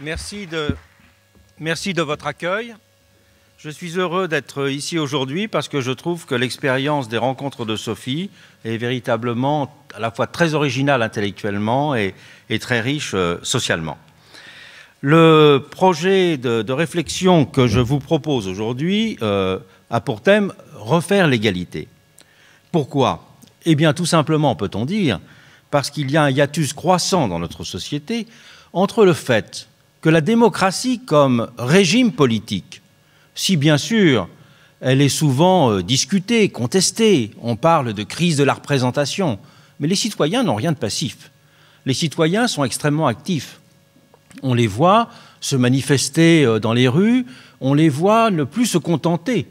Merci de, votre accueil. Je suis heureux d'être ici aujourd'hui parce que je trouve que l'expérience des rencontres de Sophie est véritablement à la fois très originale intellectuellement et, très riche euh, socialement. Le projet de, réflexion que je vous propose aujourd'hui euh, a pour thème refaire l'égalité. Pourquoi Eh bien tout simplement, peut-on dire, parce qu'il y a un hiatus croissant dans notre société entre le fait que la démocratie comme régime politique, si bien sûr elle est souvent euh, discutée, contestée, on parle de crise de la représentation, mais les citoyens n'ont rien de passif. Les citoyens sont extrêmement actifs. On les voit se manifester euh, dans les rues, on les voit ne plus se contenter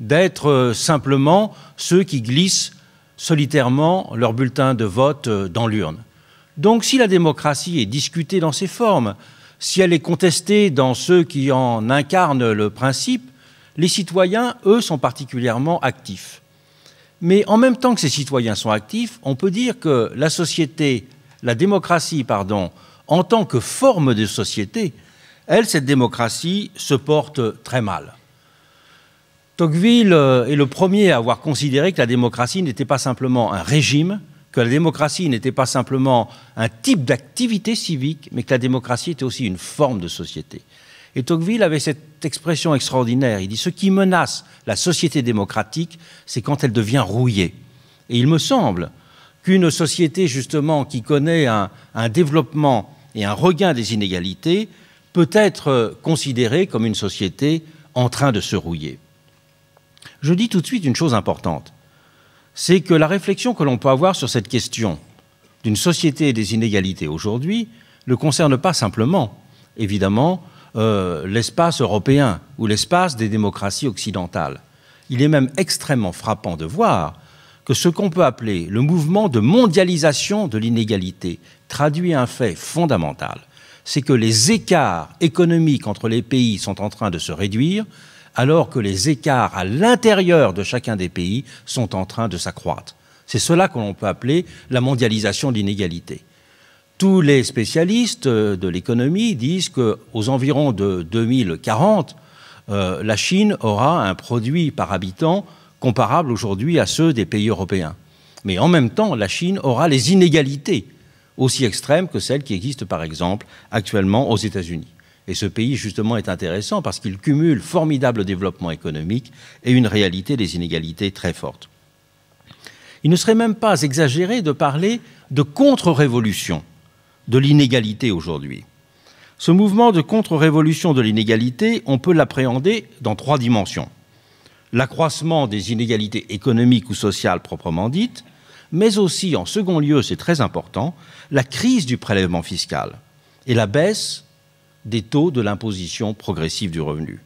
d'être euh, simplement ceux qui glissent solitairement leur bulletin de vote dans l'urne. Donc si la démocratie est discutée dans ses formes, si elle est contestée dans ceux qui en incarnent le principe, les citoyens, eux, sont particulièrement actifs. Mais en même temps que ces citoyens sont actifs, on peut dire que la société, la démocratie, pardon, en tant que forme de société, elle, cette démocratie, se porte très mal. Tocqueville euh, est le premier à avoir considéré que la démocratie n'était pas simplement un régime, que la démocratie n'était pas simplement un type d'activité civique, mais que la démocratie était aussi une forme de société. Et Tocqueville avait cette expression extraordinaire. Il dit ce qui menace la société démocratique, c'est quand elle devient rouillée. Et il me semble qu'une société justement qui connaît un, un, développement et un regain des inégalités peut être considérée comme une société en train de se rouiller. Je dis tout de suite une chose importante c'est que la réflexion que l'on peut avoir sur cette question d'une société et des inégalités aujourd'hui ne concerne pas simplement, évidemment, euh, l'espace européen ou l'espace des démocraties occidentales. Il est même extrêmement frappant de voir que ce qu'on peut appeler le mouvement de mondialisation de l'inégalité traduit un fait fondamental, c'est que les écarts économiques entre les pays sont en train de se réduire alors que les écarts à l'intérieur de chacun des pays sont en train de s'accroître. C'est cela que l'on peut appeler la mondialisation de l'inégalité. Tous les spécialistes euh, de l'économie disent qu'aux environs de 2040, euh, la Chine aura un produit par habitant comparable aujourd'hui à ceux des pays européens. Mais en même temps, la Chine aura les inégalités aussi extrêmes que celles qui existent par exemple actuellement aux États-Unis. Et ce pays, justement, est intéressant parce qu'il cumule formidable développement économique et une réalité des inégalités très forte. Il ne serait même pas exagéré de parler de contre-révolution de l'inégalité aujourd'hui. Ce mouvement de contre-révolution de l'inégalité, on peut l'appréhender dans trois dimensions. L'accroissement des inégalités économiques ou sociales proprement dites, mais aussi, en second lieu, c'est très important, la crise du prélèvement fiscal et la baisse des taux de l'imposition progressive du revenu.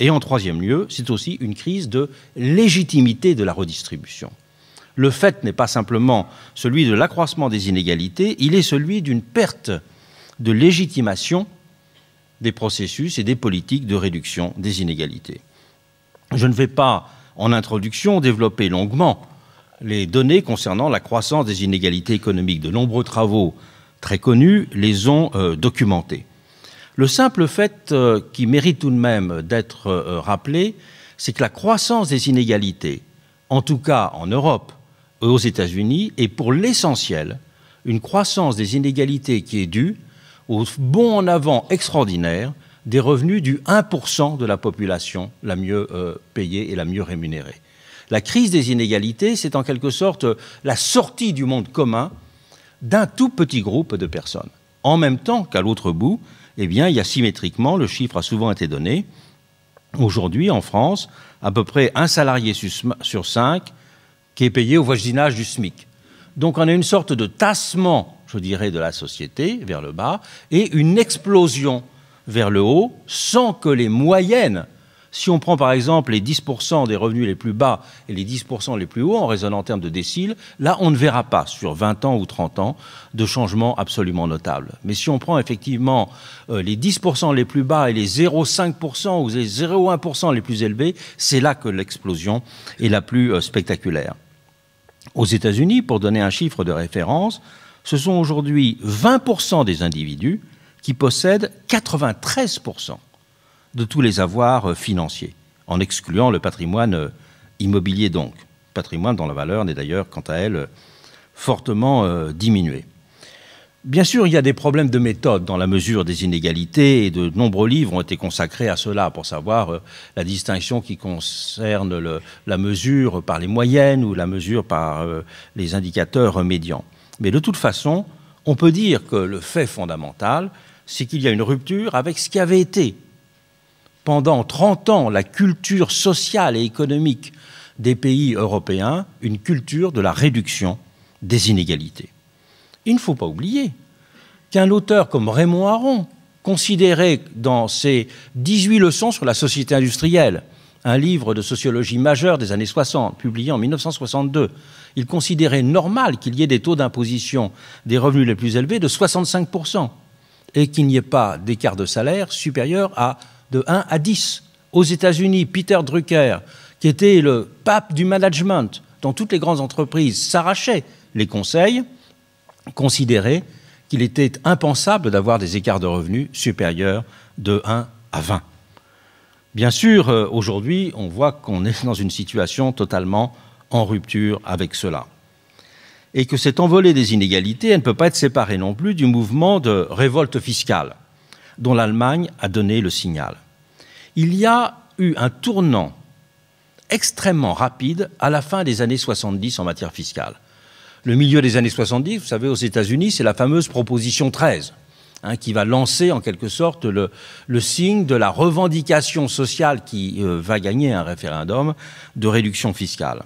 Et en troisième lieu, c'est aussi une crise de légitimité de la redistribution. Le fait n'est pas simplement celui de l'accroissement des inégalités, il est celui d'une perte de légitimation des processus et des politiques de réduction des inégalités. Je ne vais pas, en introduction, développer longuement les données concernant la croissance des inégalités économiques. De nombreux travaux très connus les ont euh, documentées. Le simple fait euh, qui mérite tout de même d'être euh, rappelé, c'est que la croissance des inégalités, en tout cas en Europe et aux États-Unis, est pour l'essentiel une croissance des inégalités qui est due au bond en avant extraordinaire des revenus du 1% de la population la mieux euh, payée et la mieux rémunérée. La crise des inégalités, c'est en quelque sorte la sortie du monde commun d'un tout petit groupe de personnes, en même temps qu'à l'autre bout, eh bien, il y a symétriquement, le chiffre a souvent été donné, aujourd'hui en France, à peu près un salarié sur cinq qui est payé au voisinage du SMIC. Donc on a une sorte de tassement, je dirais, de la société vers le bas et une explosion vers le haut sans que les moyennes si on prend par exemple les 10% des revenus les plus bas et les 10% les plus hauts, en raisonnant en termes de déciles, là, on ne verra pas sur 20 ans ou 30 ans de changement absolument notable. Mais si on prend effectivement euh, les 10% les plus bas et les 0,5% ou les 0,1% les plus élevés, c'est là que l'explosion est la plus euh, spectaculaire. Aux États-Unis, pour donner un chiffre de référence, ce sont aujourd'hui 20% des individus qui possèdent 93% de tous les avoirs euh, financiers, en excluant le patrimoine euh, immobilier donc, patrimoine dont la valeur n'est d'ailleurs quant à elle euh, fortement diminuée. Bien sûr, il y a des problèmes de méthode dans la mesure des inégalités et de nombreux livres ont été consacrés à cela pour savoir la distinction qui concerne la mesure par les moyennes ou la mesure par les indicateurs médians. Mais de toute façon, on peut dire que le fait fondamental, c'est qu'il y a une rupture avec ce qui avait été pendant 30 ans la culture sociale et économique des pays européens, une culture de la réduction des inégalités. Il ne faut pas oublier qu'un auteur comme Raymond Aron, considéré dans ses 18 leçons sur la société industrielle, un livre de sociologie majeure des années 60, publié en 1962, il considérait normal qu'il y ait des taux d'imposition des revenus les plus élevés de 65% et qu'il n'y ait pas d'écart de salaire supérieur à de 1 à 10. Aux États-Unis, Peter Drucker, qui était le pape du management dans toutes les grandes entreprises, s'arrachait les conseils, considérait qu'il était impensable d'avoir des écarts de revenus supérieurs de 1 à 20. Bien sûr, euh, aujourd'hui, on voit qu'on est dans une situation totalement en rupture avec cela. Et que cette envolée des inégalités, ne peut pas être séparée non plus du mouvement de révolte fiscale, dont l'Allemagne a donné le signal il y a eu un tournant extrêmement rapide à la fin des années 70 en matière fiscale. Le milieu des années 70, vous savez, aux États-Unis, c'est la fameuse proposition 13, hein, qui va lancer en quelque sorte le, signe de la revendication sociale qui euh, va gagner un référendum de réduction fiscale.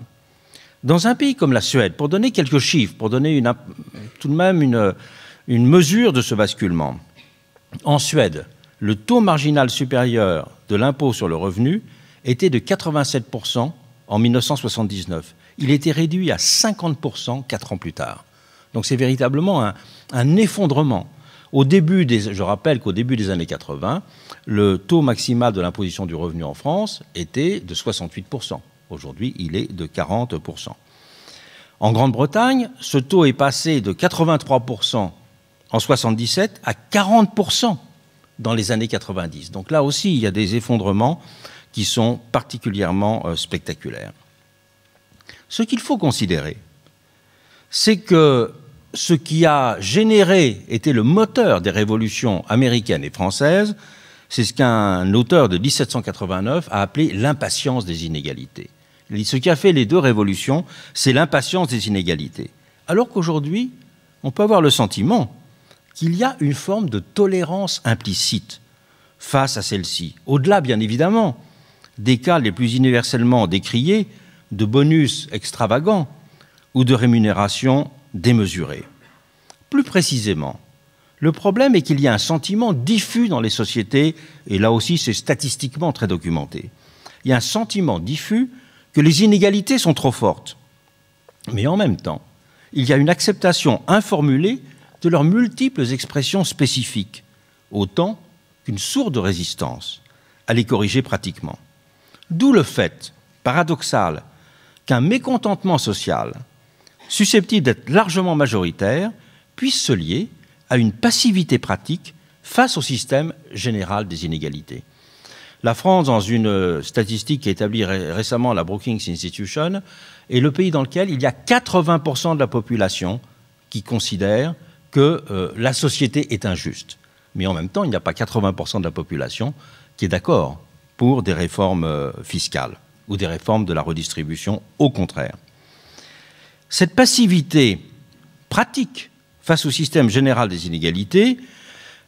Dans un pays comme la Suède, pour donner quelques chiffres, pour donner tout de même une mesure de ce basculement, en Suède, le taux marginal supérieur de l'impôt sur le revenu était de 87% en 1979. Il était réduit à 50% quatre ans plus tard. Donc c'est véritablement un, effondrement. Au début je rappelle qu'au début des années 80, le taux maximal de l'imposition du revenu en France était de 68%. Aujourd'hui, il est de 40%. En Grande-Bretagne, ce taux est passé de 83% en 77 à 40% dans les années 90. Donc là aussi, il y a des effondrements qui sont particulièrement euh, spectaculaires. Ce qu'il faut considérer, c'est que ce qui a généré, était le moteur des révolutions américaines et françaises, c'est ce qu'un auteur de 1789 a appelé l'impatience des inégalités. Ce qui a fait les deux révolutions, c'est l'impatience des inégalités. Alors qu'aujourd'hui, on peut avoir le sentiment qu'il y a une forme de tolérance implicite face à celle-ci, au-delà bien évidemment des cas les plus universellement décriés de bonus extravagants ou de rémunérations démesurées. Plus précisément, le problème est qu'il y a un sentiment diffus dans les sociétés, et là aussi c'est statistiquement très documenté, il y a un sentiment diffus que les inégalités sont trop fortes. Mais en même temps, il y a une acceptation informulée de leurs multiples expressions spécifiques, autant qu'une sourde résistance à les corriger pratiquement. D'où le fait, paradoxal, qu'un mécontentement social, susceptible d'être largement majoritaire, puisse se lier à une passivité pratique face au système général des inégalités. La France, dans une euh, statistique établie récemment la Brookings Institution, est le pays dans lequel il y a 80% de la population qui considère que euh, la société est injuste. Mais en même temps, il n'y a pas 80% de la population qui est d'accord pour des réformes euh, fiscales ou des réformes de la redistribution, au contraire. Cette passivité pratique face au système général des inégalités,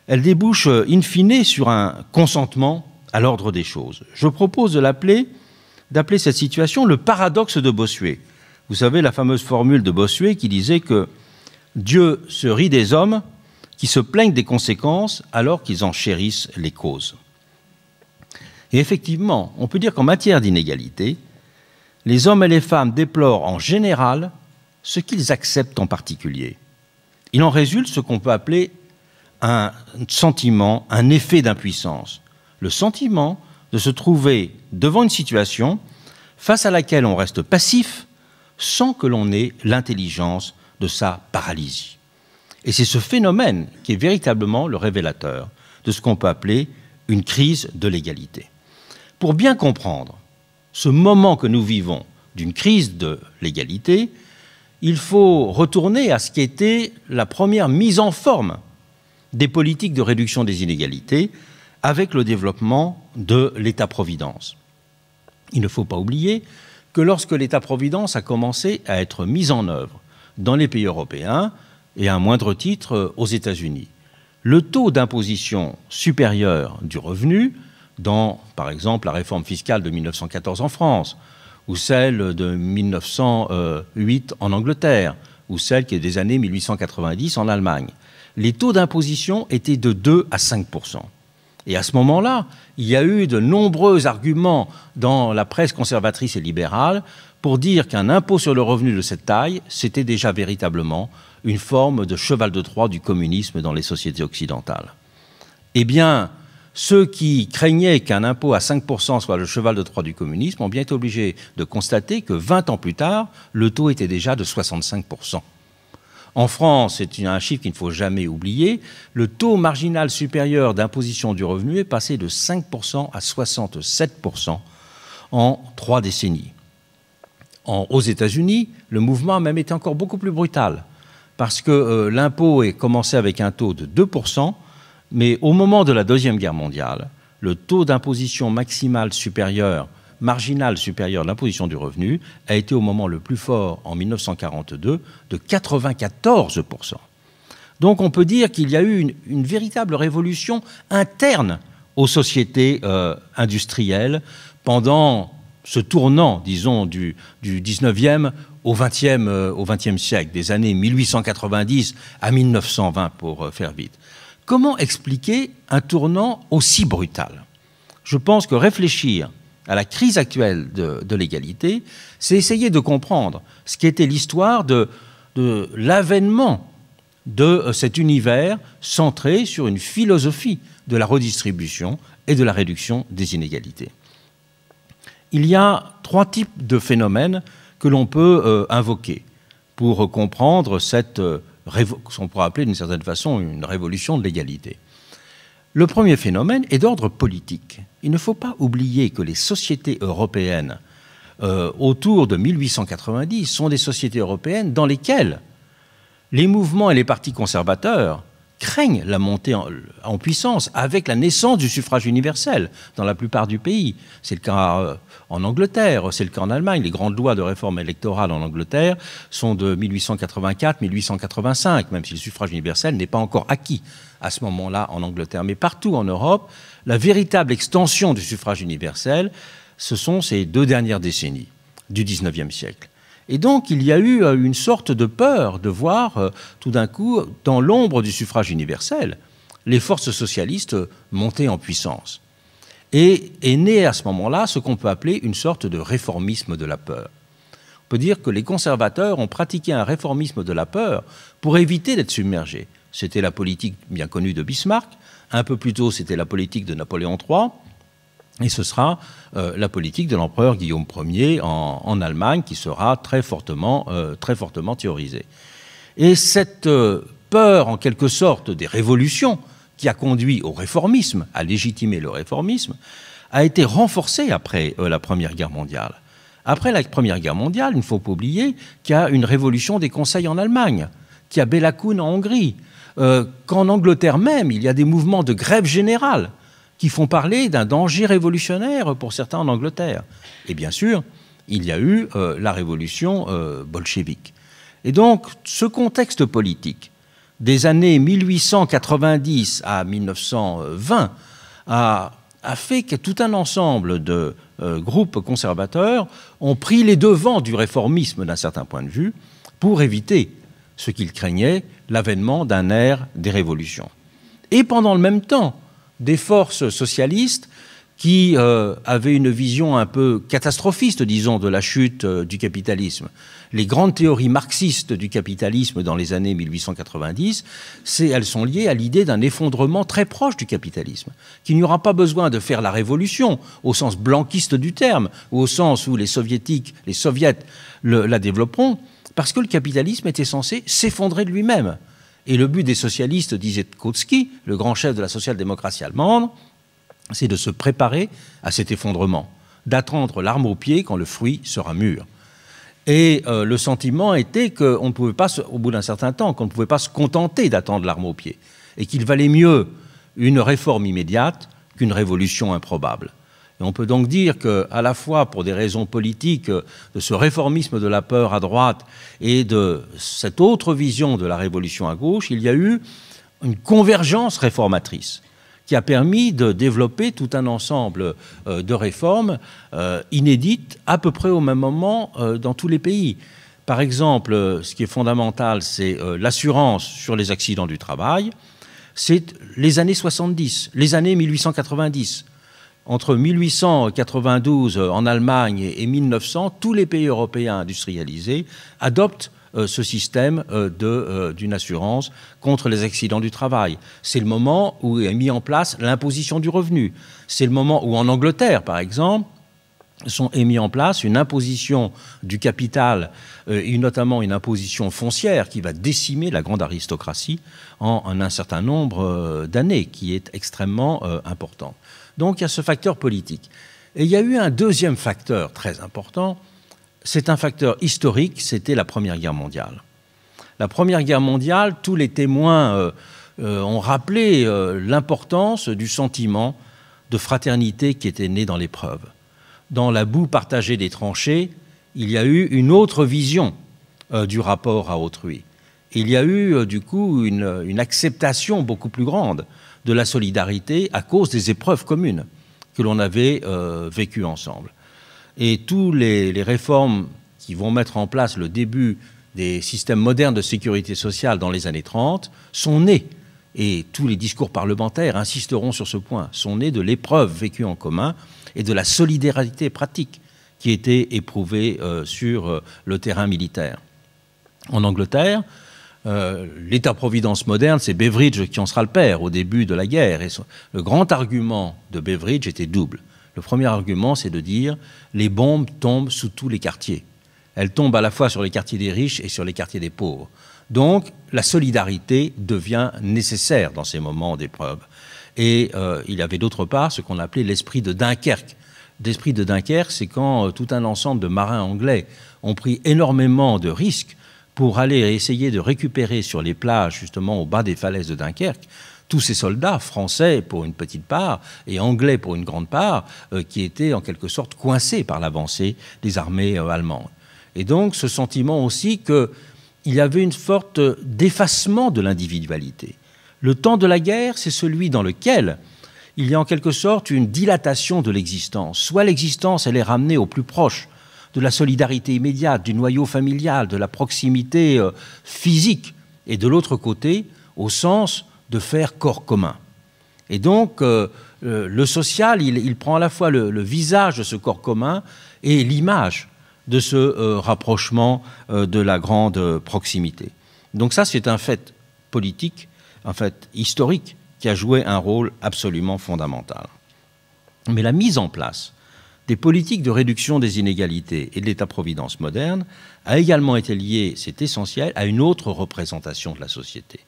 elle débouche euh, in fine sur un consentement à l'ordre des choses. Je propose d'appeler cette situation le paradoxe de Bossuet. Vous savez la fameuse formule de Bossuet qui disait que Dieu se rit des hommes qui se plaignent des conséquences alors qu'ils en chérissent les causes. Et effectivement, on peut dire qu'en matière d'inégalité, les hommes et les femmes déplorent en général ce qu'ils acceptent en particulier. Il en résulte ce qu'on peut appeler un sentiment, un effet d'impuissance. Le sentiment de se trouver devant une situation face à laquelle on reste passif sans que l'on ait l'intelligence de sa paralysie. Et c'est ce phénomène qui est véritablement le révélateur de ce qu'on peut appeler une crise de l'égalité. Pour bien comprendre ce moment que nous vivons d'une crise de l'égalité, il faut retourner à ce qui était la première mise en forme des politiques de réduction des inégalités avec le développement de l'État-providence. Il ne faut pas oublier que lorsque l'État-providence a commencé à être mis en œuvre dans les pays européens et à un moindre titre aux États-Unis. Le taux d'imposition supérieur du revenu, dans par exemple la réforme fiscale de 1914 en France, ou celle de 1908 en Angleterre, ou celle qui est des années 1890 en Allemagne, les taux d'imposition étaient de 2 à 5 et à ce moment-là, il y a eu de nombreux arguments dans la presse conservatrice et libérale pour dire qu'un impôt sur le revenu de cette taille, c'était déjà véritablement une forme de cheval de Troie du communisme dans les sociétés occidentales. Eh bien, ceux qui craignaient qu'un impôt à 5% soit le cheval de Troie du communisme ont bien été obligés de constater que 20 ans plus tard, le taux était déjà de 65%. En France, c'est un chiffre qu'il ne faut jamais oublier, le taux marginal supérieur d'imposition du revenu est passé de 5% à 67% en trois décennies aux États-Unis, le mouvement a même été encore beaucoup plus brutal, parce que euh, l'impôt est commencé avec un taux de 2%, mais au moment de la Deuxième Guerre mondiale, le taux d'imposition maximale supérieur, marginal supérieur de l'imposition du revenu, a été au moment le plus fort en 1942 de 94%. Donc on peut dire qu'il y a eu une, véritable révolution interne aux sociétés euh, industrielles pendant ce tournant, disons, du, du 19 au 20e, euh, siècle, des années 1890 à 1920 pour euh, faire vite. Comment expliquer un tournant aussi brutal Je pense que réfléchir à la crise actuelle de, l'égalité, c'est essayer de comprendre ce qu'était l'histoire de l'avènement de euh, cet univers centré sur une philosophie de la redistribution et de la réduction des inégalités il y a trois types de phénomènes que l'on peut euh, invoquer pour comprendre cette, euh, qu'on pourrait appeler d'une certaine façon une révolution de l'égalité. Le premier phénomène est d'ordre politique. Il ne faut pas oublier que les sociétés européennes euh, autour de 1890 sont des sociétés européennes dans lesquelles les mouvements et les partis conservateurs craignent la montée en, puissance avec la naissance du suffrage universel dans la plupart du pays. C'est le cas euh, en Angleterre, c'est le cas en Allemagne. Les grandes lois de réforme électorale en Angleterre sont de 1884-1885, même si le suffrage universel n'est pas encore acquis à ce moment-là en Angleterre. Mais partout en Europe, la véritable extension du suffrage universel, ce sont ces deux dernières décennies du XIXe siècle. Et donc, il y a eu euh, une sorte de peur de voir euh, tout d'un coup, dans l'ombre du suffrage universel, les forces socialistes euh, monter en puissance. Et est né à ce moment-là ce qu'on peut appeler une sorte de réformisme de la peur. On peut dire que les conservateurs ont pratiqué un réformisme de la peur pour éviter d'être submergés. C'était la politique bien connue de Bismarck, un peu plus tôt c'était la politique de Napoléon III, et ce sera euh, la politique de l'empereur Guillaume Ier en, Allemagne qui sera très fortement, euh, théorisée. Et cette euh, peur, en quelque sorte, des révolutions qui a conduit au réformisme, à légitimer le réformisme, a été renforcée après la Première Guerre mondiale. Après la Première Guerre mondiale, il ne faut pas oublier qu'il y a une révolution des conseils en Allemagne, qu'il y a Bellacoun en Hongrie, qu'en Angleterre même, il y a des mouvements de grève générale qui font parler d'un danger révolutionnaire pour certains en Angleterre. Et bien sûr, il y a eu euh, la révolution bolchévique. Euh, bolchevique. Et donc, ce contexte politique des années 1890 à 1920 a, fait que tout un ensemble de euh, groupes conservateurs ont pris les devants du réformisme d'un certain point de vue pour éviter ce qu'ils craignaient, l'avènement d'un air des révolutions. Et pendant le même temps, des forces socialistes qui euh, avaient une vision un peu catastrophiste, disons, de la chute euh, du capitalisme. Les grandes théories marxistes du capitalisme dans les années 1890, elles sont liées à l'idée d'un effondrement très proche du capitalisme, qu'il n'y aura pas besoin de faire la révolution au sens blanquiste du terme, ou au sens où les soviétiques, les soviets la développeront, parce que le capitalisme était censé s'effondrer de lui-même. Et le but des socialistes, disait Kautsky, le grand chef de la social-démocratie allemande, c'est de se préparer à cet effondrement, d'attendre l'arme au pied quand le fruit sera mûr. Et euh, le sentiment était qu'on ne pouvait pas, au bout d'un certain temps, qu'on ne pouvait pas se contenter d'attendre l'arme au pied, et qu'il valait mieux une réforme immédiate qu'une révolution improbable on peut donc dire que, à la fois pour des raisons politiques, de ce réformisme de la peur à droite et de cette autre vision de la révolution à gauche, il y a eu une convergence réformatrice qui a permis de développer tout un ensemble euh, de réformes euh, inédites à peu près au même moment euh, dans tous les pays. Par exemple, ce qui est fondamental, c'est l'assurance sur les accidents du travail. C'est les années 70, les années 1890 entre 1892 euh, en Allemagne et 1900, tous les pays européens industrialisés adoptent euh, ce système euh, d'une assurance contre les accidents du travail. C'est le moment où est mis en place l'imposition du revenu. C'est le moment où en Angleterre, par exemple, sont est mis en place une imposition du capital et notamment une imposition foncière qui va décimer la grande aristocratie en, en un certain nombre d'années, qui est extrêmement important. Donc il y a ce facteur politique. Et il y a eu un deuxième facteur très important, c'est un facteur historique, c'était la Première Guerre mondiale. La Première Guerre mondiale, tous les témoins euh, euh, ont rappelé euh, l'importance du sentiment de fraternité qui était né dans l'épreuve. Dans la boue partagée des tranchées, il y a eu une autre vision du rapport à autrui. Il y a eu du coup une acceptation beaucoup plus grande de la solidarité à cause des épreuves communes que l'on avait euh, vécues ensemble. Et toutes les, réformes qui vont mettre en place le début des systèmes modernes de sécurité sociale dans les années 30 sont nées, et tous les discours parlementaires insisteront sur ce point, sont nés de l'épreuve vécue en commun et de la solidarité pratique qui était éprouvée euh, sur euh, le terrain militaire. En Angleterre, euh, l'État-providence moderne, c'est Beveridge qui en sera le père au début de la guerre. le grand argument de Beveridge était double. Le premier argument, c'est de dire les bombes tombent sous tous les quartiers. Elles tombent à la fois sur les quartiers des riches et sur les quartiers des pauvres. Donc, la solidarité devient nécessaire dans ces moments d'épreuve. Et euh, il y avait d'autre part ce qu'on appelait l'esprit de Dunkerque. L'esprit de Dunkerque, c'est quand euh, tout un ensemble de marins anglais ont pris énormément de risques pour aller essayer de récupérer sur les plages, justement au bas des falaises de Dunkerque, tous ces soldats, français pour une petite part et anglais pour une grande part, euh, qui étaient en quelque sorte coincés par l'avancée des armées euh, allemandes. Et donc ce sentiment aussi qu'il y avait une forte d'effacement de l'individualité. Le temps de la guerre, c'est celui dans lequel il y a en quelque sorte une dilatation de l'existence. Soit l'existence, elle est ramenée au plus proche de la solidarité immédiate, du noyau familial, de la proximité euh, physique, et de l'autre côté, au sens de faire corps commun. Et donc, euh, euh, le social, il, prend à la fois le, visage de ce corps commun et l'image de ce rapprochement de la grande proximité. Donc ça, c'est un fait politique, un fait historique, qui a joué un rôle absolument fondamental. Mais la mise en place des politiques de réduction des inégalités et de l'État-providence moderne a également été lié, c'est essentiel, à une autre représentation de la société.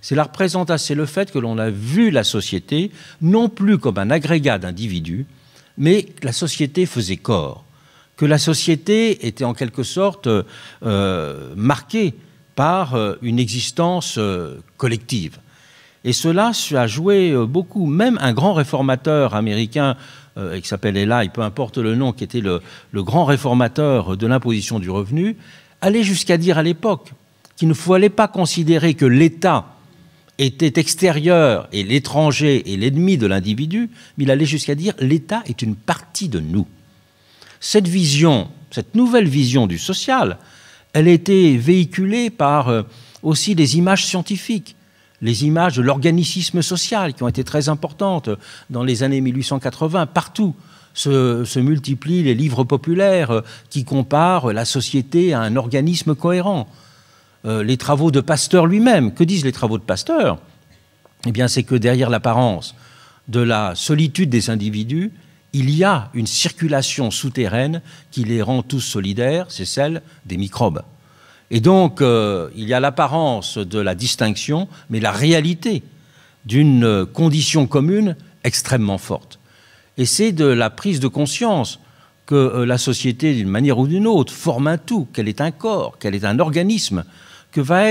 C'est la représentation, c'est le fait que l'on a vu la société non plus comme un agrégat d'individus, mais que la société faisait corps, que la société était en quelque sorte euh, marquée par euh, une existence euh, collective. Et cela, a joué beaucoup. Même un grand réformateur américain euh, et qui s'appelle il peu importe le nom, qui était le, grand réformateur de l'imposition du revenu, allait jusqu'à dire à l'époque qu'il ne fallait pas considérer que l'État était extérieur et l'étranger et l'ennemi de l'individu, mais il allait jusqu'à dire l'État est une partie de nous. Cette vision, cette nouvelle vision du social, elle a été véhiculée par euh, aussi des images scientifiques les images de l'organicisme social qui ont été très importantes dans les années 1880, partout. Se, multiplient les livres populaires euh, qui comparent la société à un organisme cohérent. Euh, les travaux de Pasteur lui-même, que disent les travaux de Pasteur Eh bien, c'est que derrière l'apparence de la solitude des individus, il y a une circulation souterraine qui les rend tous solidaires, c'est celle des microbes. Et donc, euh, il y a l'apparence de la distinction, mais la réalité d'une condition commune extrêmement forte. Et c'est de la prise de conscience que euh, la société, d'une manière ou d'une autre, forme un tout, qu'elle est un corps, qu'elle est un organisme, que va,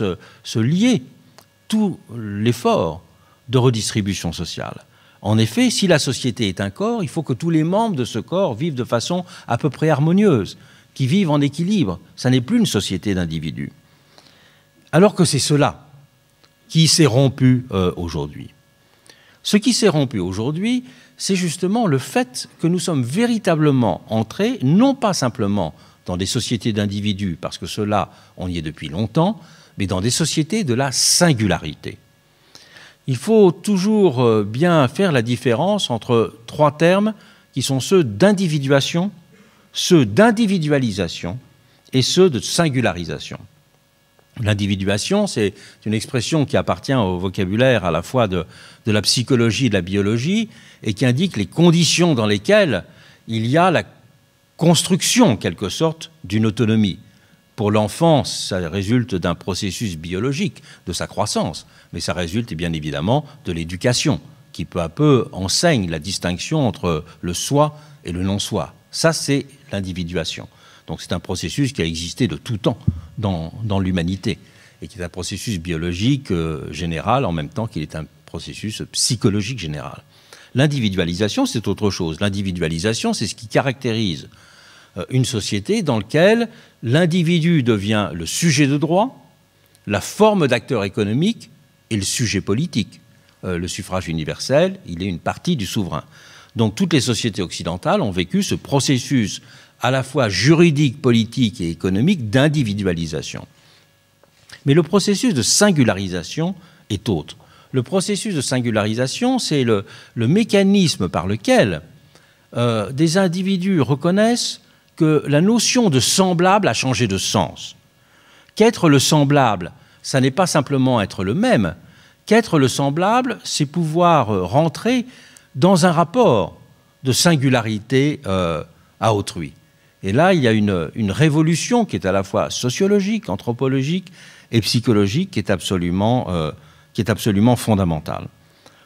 euh, se lier tout l'effort de redistribution sociale. En effet, si la société est un corps, il faut que tous les membres de ce corps vivent de façon à peu près harmonieuse qui vivent en équilibre. Ça n'est plus une société d'individus. Alors que c'est cela qui s'est rompu euh, aujourd'hui. Ce qui s'est rompu aujourd'hui, c'est justement le fait que nous sommes véritablement entrés, non pas simplement dans des sociétés d'individus, parce que cela, on y est depuis longtemps, mais dans des sociétés de la singularité. Il faut toujours euh, bien faire la différence entre trois termes qui sont ceux d'individuation, ceux d'individualisation et ceux de singularisation. L'individuation, c'est une expression qui appartient au vocabulaire à la fois de, de, la psychologie et de la biologie, et qui indique les conditions dans lesquelles il y a la construction, en quelque sorte, d'une autonomie. Pour l'enfant, ça résulte d'un processus biologique, de sa croissance, mais ça résulte bien évidemment de l'éducation, qui peu à peu enseigne la distinction entre le soi et le non-soi. Ça, c'est l'individuation. Donc c'est un processus qui a existé de tout temps dans, l'humanité et qui est un processus biologique euh, général en même temps qu'il est un processus psychologique général. L'individualisation, c'est autre chose. L'individualisation, c'est ce qui caractérise euh, une société dans laquelle l'individu devient le sujet de droit, la forme d'acteur économique et le sujet politique. Euh, le suffrage universel, il est une partie du souverain. Donc toutes les sociétés occidentales ont vécu ce processus à la fois juridique, politique et économique d'individualisation. Mais le processus de singularisation est autre. Le processus de singularisation, c'est le, mécanisme par lequel euh, des individus reconnaissent que la notion de semblable a changé de sens. Qu'être le semblable, ça n'est pas simplement être le même. Qu'être le semblable, c'est pouvoir euh, rentrer dans un rapport de singularité euh, à autrui. Et là, il y a une, révolution qui est à la fois sociologique, anthropologique et psychologique euh, qui est absolument, fondamentale.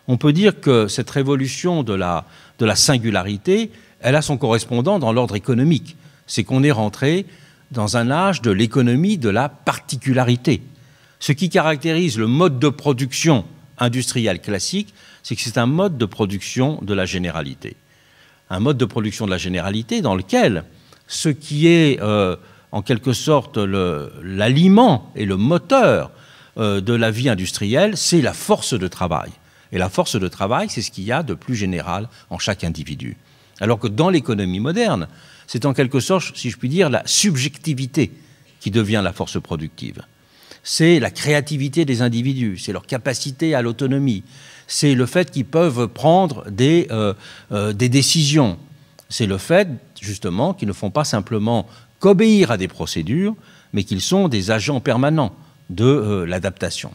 On peut dire que cette révolution de la, de la singularité, elle a son correspondant dans l'ordre économique. C'est qu'on est rentré dans un âge de l'économie de la particularité. Ce qui caractérise le mode de production industriel classique, c'est que c'est un mode de production de la généralité. Un mode de production de la généralité dans lequel ce qui est euh, en quelque sorte l'aliment et le moteur euh, de la vie industrielle, c'est la force de travail. Et la force de travail, c'est ce qu'il y a de plus général en chaque individu. Alors que dans l'économie moderne, c'est en quelque sorte, si je puis dire, la subjectivité qui devient la force productive. C'est la créativité des individus, c'est leur capacité à l'autonomie, c'est le fait qu'ils peuvent prendre euh, euh, des, décisions. C'est le fait, justement, qu'ils ne font pas simplement qu'obéir à des procédures, mais qu'ils sont des agents permanents de euh, l'adaptation.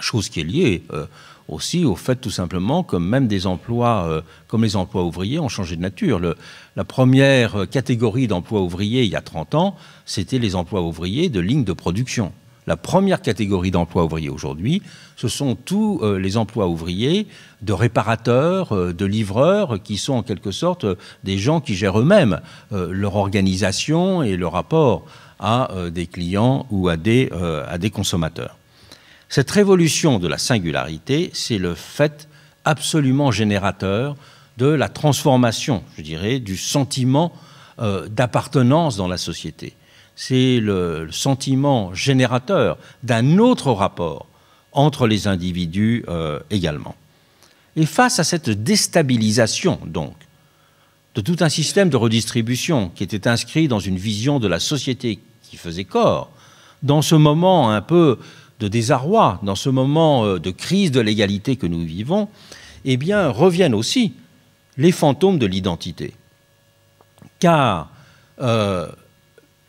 Chose qui est liée aussi au fait tout simplement que même des emplois, comme les emplois ouvriers, ont changé de nature. la première catégorie d'emplois ouvriers il y a 30 ans, c'était les emplois ouvriers de ligne de production. La première catégorie d'emplois ouvriers aujourd'hui, ce sont tous euh, les emplois ouvriers de réparateurs, euh, de livreurs, qui sont en quelque sorte euh, des gens qui gèrent eux-mêmes leur organisation et leur rapport à des clients ou à des, à des consommateurs. Cette révolution de la singularité, c'est le fait absolument générateur de la transformation, je dirais, du sentiment d'appartenance dans la société c'est le sentiment générateur d'un autre rapport entre les individus euh, également. Et face à cette déstabilisation, donc, de tout un système de redistribution qui était inscrit dans une vision de la société qui faisait corps, dans ce moment un peu de désarroi, dans ce moment euh, de crise de l'égalité que nous vivons, eh bien, reviennent aussi les fantômes de l'identité. Car euh,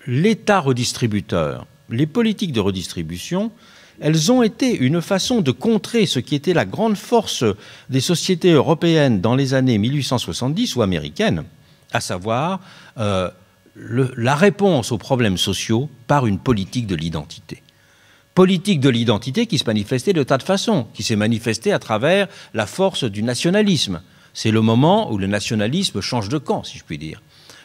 l'État redistributeur, les politiques de redistribution, elles ont été une façon de contrer ce qui était la grande force des sociétés européennes dans les années 1870 ou américaines, à savoir euh, la réponse aux problèmes sociaux par une politique de l'identité. Politique de l'identité qui se manifestait de tas de façons, qui s'est manifestée à travers la force du nationalisme. C'est le moment où le nationalisme change de camp, si je puis dire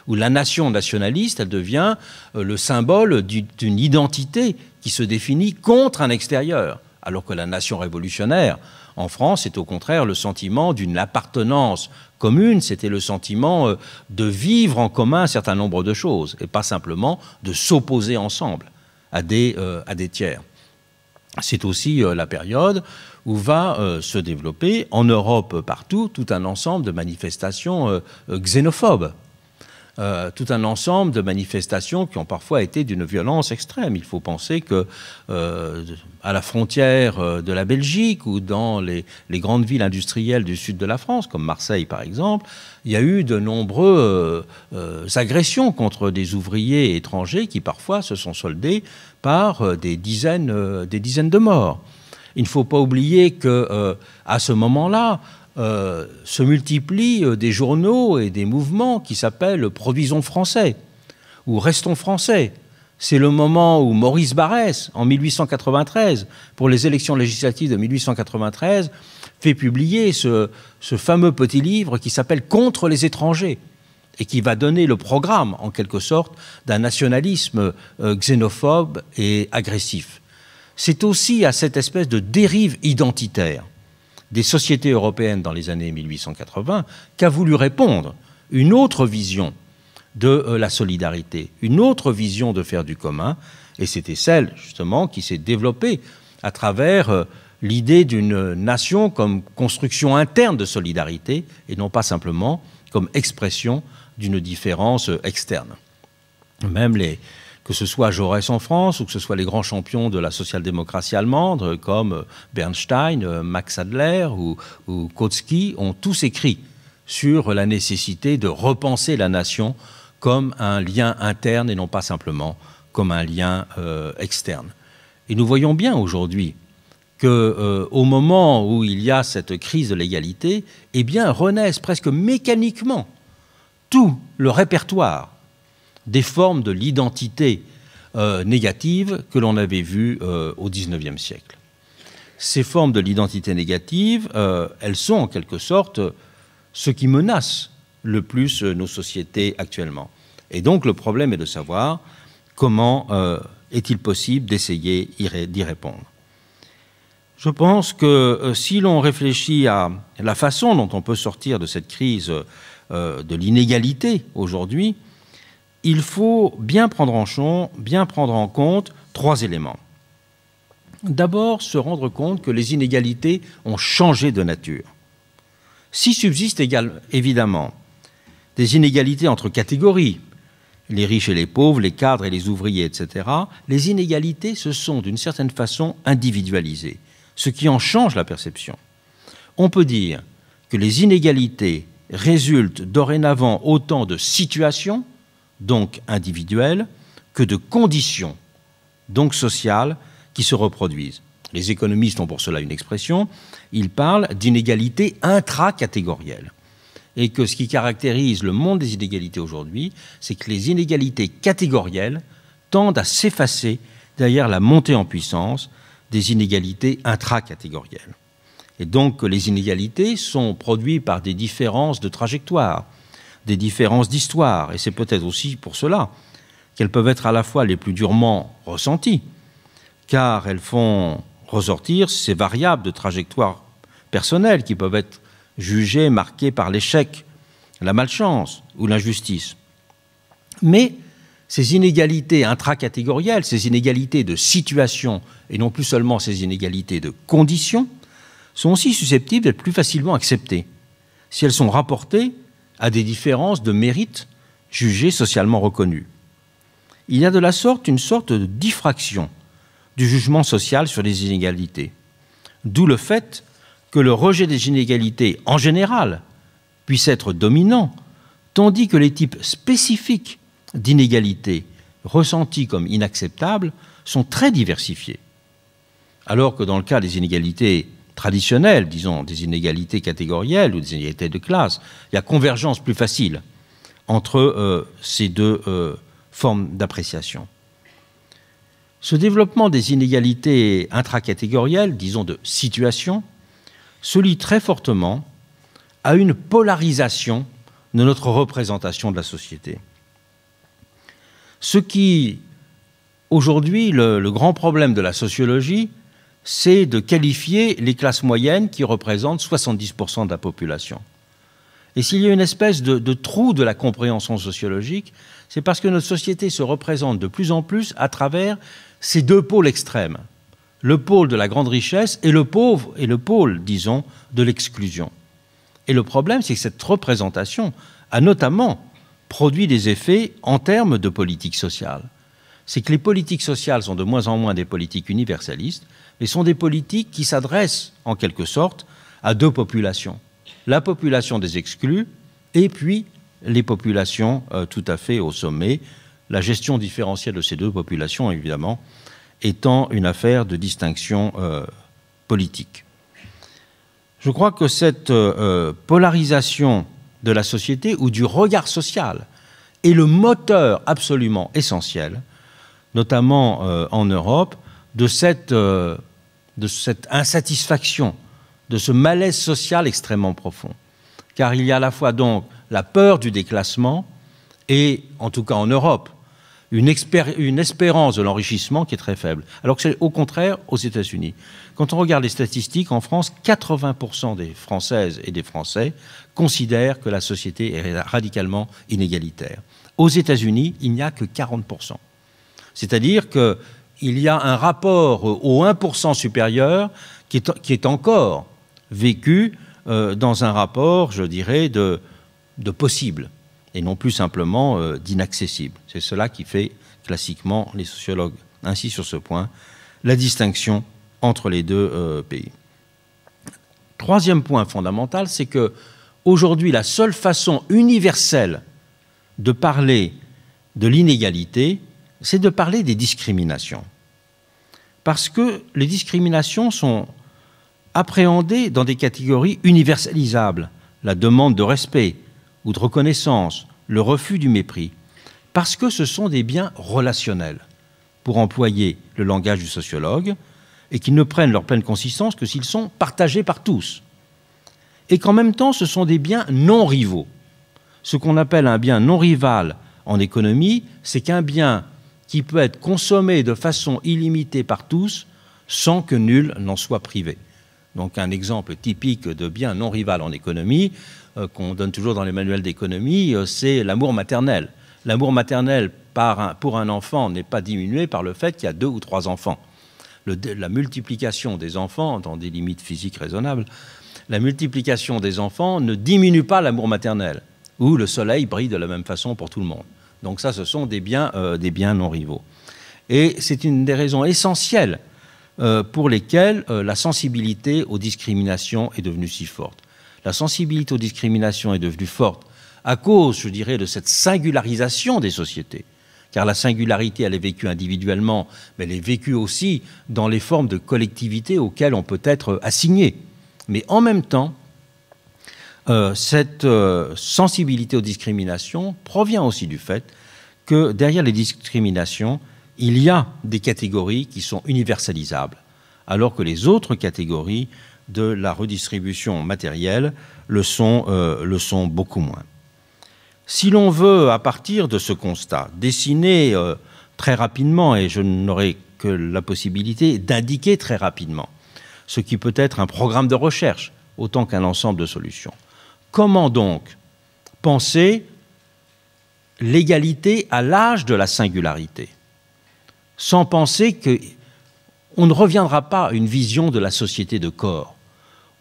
où la nation nationaliste, elle devient euh, le symbole d'une identité qui se définit contre un extérieur, alors que la nation révolutionnaire, en France, c'est au contraire le sentiment d'une appartenance commune, c'était le sentiment euh, de vivre en commun un certain nombre de choses, et pas simplement de s'opposer ensemble à des, euh, tiers. C'est aussi la période où va se développer en Europe partout tout un ensemble de manifestations xénophobes euh, tout un ensemble de manifestations qui ont parfois été d'une violence extrême. Il faut penser que euh, à la frontière euh, de la Belgique ou dans les, grandes villes industrielles du sud de la France, comme Marseille par exemple, il y a eu de nombreuses agressions contre des ouvriers étrangers qui parfois se sont soldés par des dizaines, des dizaines de morts. Il ne faut pas oublier que à ce moment-là, euh, se multiplient euh, des journaux et des mouvements qui s'appellent Provisons français ou Restons français. C'est le moment où Maurice Barrès, en 1893, pour les élections législatives de 1893, fait publier ce, fameux petit livre qui s'appelle Contre les étrangers et qui va donner le programme, en quelque sorte, d'un nationalisme euh, xénophobe et agressif. C'est aussi à cette espèce de dérive identitaire des sociétés européennes dans les années 1880 qu'a voulu répondre une autre vision de euh, la solidarité, une autre vision de faire du commun, et c'était celle justement qui s'est développée à travers euh, l'idée d'une nation comme construction interne de solidarité, et non pas simplement comme expression d'une différence euh, externe. Même les, que ce soit Jaurès en France ou que ce soit les grands champions de la social-démocratie allemande euh, comme euh, Bernstein, euh, Max Adler ou, ou ont tous écrit sur la nécessité de repenser la nation comme un lien interne et non pas simplement comme un lien externe. Et nous voyons bien aujourd'hui qu'au moment où il y a cette crise de l'égalité, eh bien renaissent presque mécaniquement tout le répertoire des formes de l'identité euh, négative que l'on avait vues euh, au XIXe siècle. Ces formes de l'identité négative, euh, elles sont en quelque sorte ce qui menace le plus nos sociétés actuellement. Et donc le problème est de savoir comment est-il possible d'essayer d'y répondre. Je pense que si l'on réfléchit à la façon dont on peut sortir de cette crise de l'inégalité aujourd'hui, il faut bien prendre en compte, bien prendre en compte trois éléments. D'abord, se rendre compte que les inégalités ont changé de nature. Si subsistent évidemment des inégalités entre catégories, les riches et les pauvres, les cadres et les ouvriers, etc., les inégalités se sont d'une certaine façon individualisées, ce qui en change la perception. On peut dire que les inégalités résultent dorénavant autant de situations donc individuelles, que de conditions, donc sociales, qui se reproduisent. Les économistes ont pour cela une expression, ils parlent d'inégalités intracatégorielles. Et que ce qui caractérise le monde des inégalités aujourd'hui, c'est que les inégalités catégorielles tendent à s'effacer derrière la montée en puissance des inégalités intracatégorielles. Et donc les inégalités sont produites par des différences de trajectoire, des différences d'histoire. Et c'est peut-être aussi pour cela qu'elles peuvent être à la fois les plus durement ressenties, car elles font ressortir ces variables de trajectoire personnelle qui peuvent être jugées, marquées par l'échec, la malchance ou l'injustice. Mais ces inégalités intracatégorielles, ces inégalités de situation, et non plus seulement ces inégalités de conditions, sont aussi susceptibles d'être plus facilement acceptées si elles sont rapportées à des différences de mérite jugées socialement reconnues. Il y a de la sorte une sorte de diffraction du jugement social sur les inégalités. D'où le fait que le rejet des inégalités en général puisse être dominant, tandis que les types spécifiques d'inégalités ressentis comme inacceptables sont très diversifiés. Alors que dans le cas des inégalités traditionnelles, disons, des inégalités catégorielles ou des inégalités de classe. Il y a convergence plus facile entre euh, ces deux euh, formes d'appréciation. Ce développement des inégalités intracatégorielles, disons de situation, se lie très fortement à une polarisation de notre représentation de la société. Ce qui, aujourd'hui, le grand problème de la sociologie, c'est de qualifier les classes moyennes qui représentent 70% de la population. Et s'il y a une espèce de, trou de la compréhension sociologique, c'est parce que notre société se représente de plus en plus à travers ces deux pôles extrêmes, le pôle de la grande richesse et le pauvre et le pôle, disons, de l'exclusion. Et le problème, c'est que cette représentation a notamment produit des effets en termes de politique sociale c'est que les politiques sociales sont de moins en moins des politiques universalistes, mais sont des politiques qui s'adressent en quelque sorte à deux populations. La population des exclus et puis les populations euh, tout à fait au sommet. La gestion différentielle de ces deux populations, évidemment, étant une affaire de distinction euh, politique. Je crois que cette euh, polarisation de la société ou du regard social est le moteur absolument essentiel notamment euh, en Europe, euh, de cette, insatisfaction, de ce malaise social extrêmement profond. Car il y a à la fois donc la peur du déclassement et, en tout cas en Europe, une, espérance de l'enrichissement qui est très faible. Alors que c'est au contraire aux États-Unis. Quand on regarde les statistiques, en France, 80% des Françaises et des Français considèrent que la société est radicalement inégalitaire. Aux États-Unis, il n'y a que 40%. C'est-à-dire qu'il y a un rapport au 1% supérieur qui est, encore vécu euh, dans un rapport, je dirais, de, possible et non plus simplement euh, d'inaccessible. C'est cela qui fait classiquement les sociologues. Ainsi, sur ce point, la distinction entre les deux euh, pays. Troisième point fondamental, c'est que aujourd'hui, la seule façon universelle de parler de l'inégalité, c'est de parler des discriminations. Parce que les discriminations sont appréhendées dans des catégories universalisables, la demande de respect ou de reconnaissance, le refus du mépris, parce que ce sont des biens relationnels, pour employer le langage du sociologue, et qui ne prennent leur pleine consistance que s'ils sont partagés par tous. Et qu'en même temps, ce sont des biens non rivaux. Ce qu'on appelle un bien non rival en économie, c'est qu'un bien qui peut être consommé de façon illimitée par tous sans que nul n'en soit privé. Donc un exemple typique de bien non rival en économie, euh, qu'on donne toujours dans les manuels d'économie, euh, c'est l'amour maternel. L'amour maternel pour un enfant n'est pas diminué par le fait qu'il y a deux ou trois enfants. la multiplication des enfants, dans des limites physiques raisonnables, la multiplication des enfants ne diminue pas l'amour maternel, où le soleil brille de la même façon pour tout le monde. Donc ça, ce sont des biens, euh, des biens non rivaux. Et c'est une des raisons essentielles euh, pour lesquelles euh, la sensibilité aux discriminations est devenue si forte. La sensibilité aux discriminations est devenue forte à cause, je dirais, de cette singularisation des sociétés. Car la singularité, elle est vécue individuellement, mais elle est vécue aussi dans les formes de collectivité auxquelles on peut être assigné. Mais en même temps, euh, cette euh, sensibilité aux discriminations provient aussi du fait que derrière les discriminations, il y a des catégories qui sont universalisables, alors que les autres catégories de la redistribution matérielle le sont, euh, beaucoup moins. Si l'on veut, à partir de ce constat, dessiner très rapidement, et je n'aurai que la possibilité d'indiquer très rapidement, ce qui peut être un programme de recherche autant qu'un ensemble de solutions, Comment donc penser l'égalité à l'âge de la singularité, sans penser que on ne reviendra pas à une vision de la société de corps.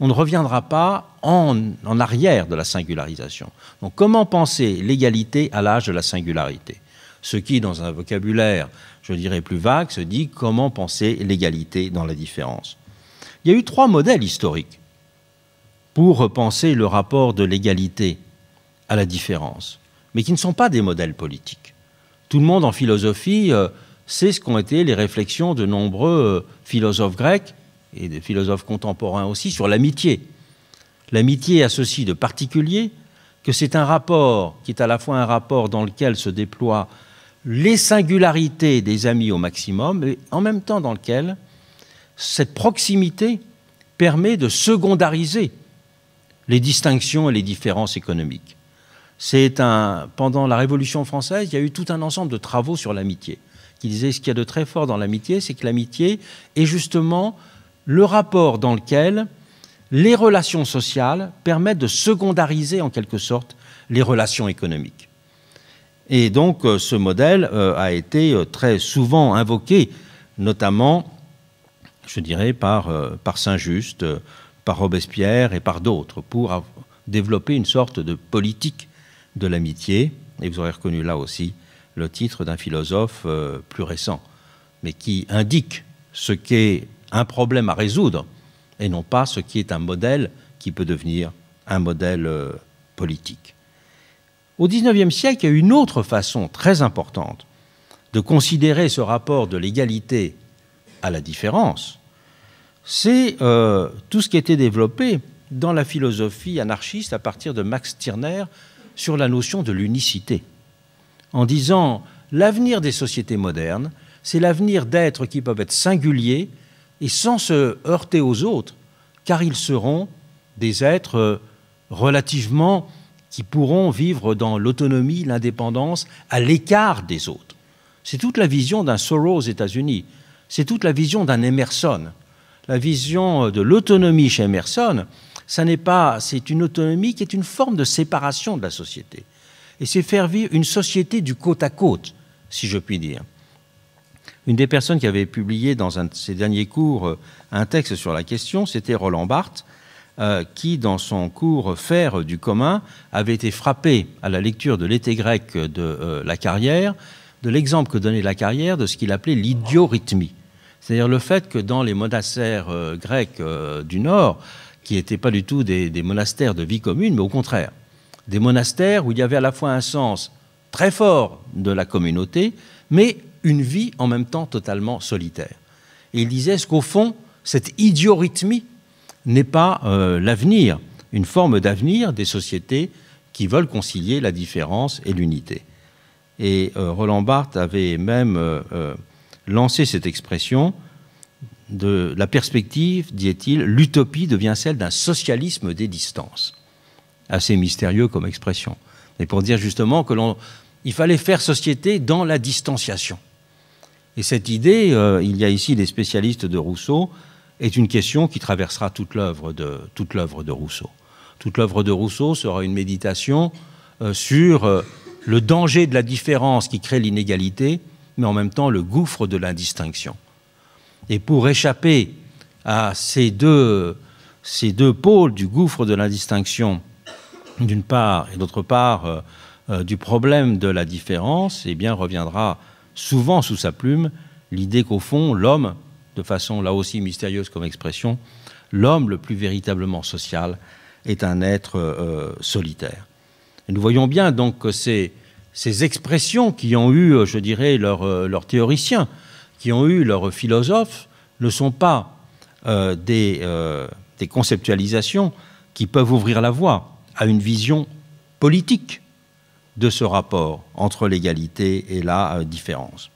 On ne reviendra pas en, en arrière de la singularisation. Donc comment penser l'égalité à l'âge de la singularité Ce qui, dans un vocabulaire, je dirais plus vague, se dit comment penser l'égalité dans la différence. Il y a eu trois modèles historiques pour repenser le rapport de l'égalité à la différence, mais qui ne sont pas des modèles politiques. Tout le monde en philosophie euh, sait ce qu'ont été les réflexions de nombreux euh, philosophes grecs et des philosophes contemporains aussi sur l'amitié. L'amitié associe de particulier que c'est un rapport qui est à la fois un rapport dans lequel se déploient les singularités des amis au maximum, mais en même temps dans lequel cette proximité permet de secondariser les distinctions et les différences économiques. C'est un, pendant la Révolution française, il y a eu tout un ensemble de travaux sur l'amitié, qui disaient ce qu'il y a de très fort dans l'amitié, c'est que l'amitié est justement le rapport dans lequel les relations sociales permettent de secondariser en quelque sorte les relations économiques. Et donc euh, ce modèle euh, a été euh, très souvent invoqué, notamment, je dirais, par, par Saint-Just, par Robespierre et par d'autres pour développer une sorte de politique de l'amitié. Et vous aurez reconnu là aussi le titre d'un philosophe euh, plus récent, mais qui indique ce qu'est un problème à résoudre et non pas ce qui est un modèle qui peut devenir un modèle euh, politique. Au XIXe siècle, il y a une autre façon très importante de considérer ce rapport de l'égalité à la différence, c'est euh, tout ce qui a été développé dans la philosophie anarchiste à partir de Max Stirner sur la notion de l'unicité, en disant l'avenir des sociétés modernes, c'est l'avenir d'êtres qui peuvent être singuliers et sans se heurter aux autres, car ils seront des êtres euh, relativement qui pourront vivre dans l'autonomie, l'indépendance, à l'écart des autres. C'est toute la vision d'un Soros aux États-Unis, c'est toute la vision d'un Emerson, la vision de l'autonomie chez Emerson, ça n'est pas, c'est une autonomie qui est une forme de séparation de la société. Et c'est faire vivre une société du côte à côte, si je puis dire. Une des personnes qui avait publié dans un ses derniers cours euh, un texte sur la question, c'était Roland Barthes, euh, qui, dans son cours Faire du commun, avait été frappé à la lecture de l'été grec de euh, la carrière, de l'exemple que donnait la carrière de ce qu'il appelait l'idiorythmie. C'est-à-dire le fait que dans les monastères euh, grecs euh, du Nord, qui n'étaient pas du tout des, monastères de vie commune, mais au contraire, des monastères où il y avait à la fois un sens très fort de la communauté, mais une vie en même temps totalement solitaire. Et il disait ce qu'au fond, cette idiorhythmie n'est pas euh, l'avenir, une forme d'avenir des sociétés qui veulent concilier la différence et l'unité. Et Roland Barthes avait même Lancer cette expression de la perspective, dit-il, l'utopie devient celle d'un socialisme des distances. Assez mystérieux comme expression. Et pour dire justement que l'on, il fallait faire société dans la distanciation. Et cette idée, euh, il y a ici des spécialistes de Rousseau, est une question qui traversera toute l'œuvre de, toute l'œuvre de Rousseau. Toute l'œuvre de Rousseau sera une méditation euh, sur euh, le danger de la différence qui crée l'inégalité mais en même temps le gouffre de l'indistinction. Et pour échapper à ces deux, ces deux pôles du gouffre de l'indistinction, d'une part, et d'autre part, euh, euh, du problème de la différence, eh bien, reviendra souvent sous sa plume l'idée qu'au fond, l'homme, de façon là aussi mystérieuse comme expression, l'homme le plus véritablement social est un être euh, solitaire. nous voyons bien donc que c'est ces expressions qui ont eu, euh, je dirais, euh, leurs théoriciens, qui ont eu leurs philosophes, ne sont pas euh, des, conceptualisations qui peuvent ouvrir la voie à une vision politique de ce rapport entre l'égalité et la différence.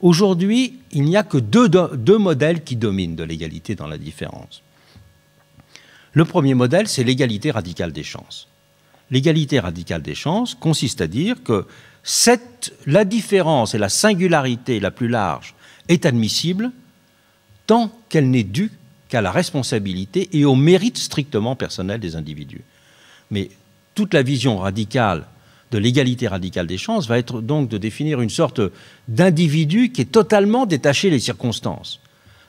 Aujourd'hui, il n'y a que deux modèles qui dominent de l'égalité dans la différence. Le premier modèle, c'est l'égalité radicale des chances. L'égalité radicale des chances consiste à dire que la différence et la singularité la plus large est admissible tant qu'elle n'est due qu'à la responsabilité et au mérite strictement personnel des individus. Mais toute la vision radicale de l'égalité radicale des chances va être donc de définir une sorte d'individu qui est totalement détaché des circonstances,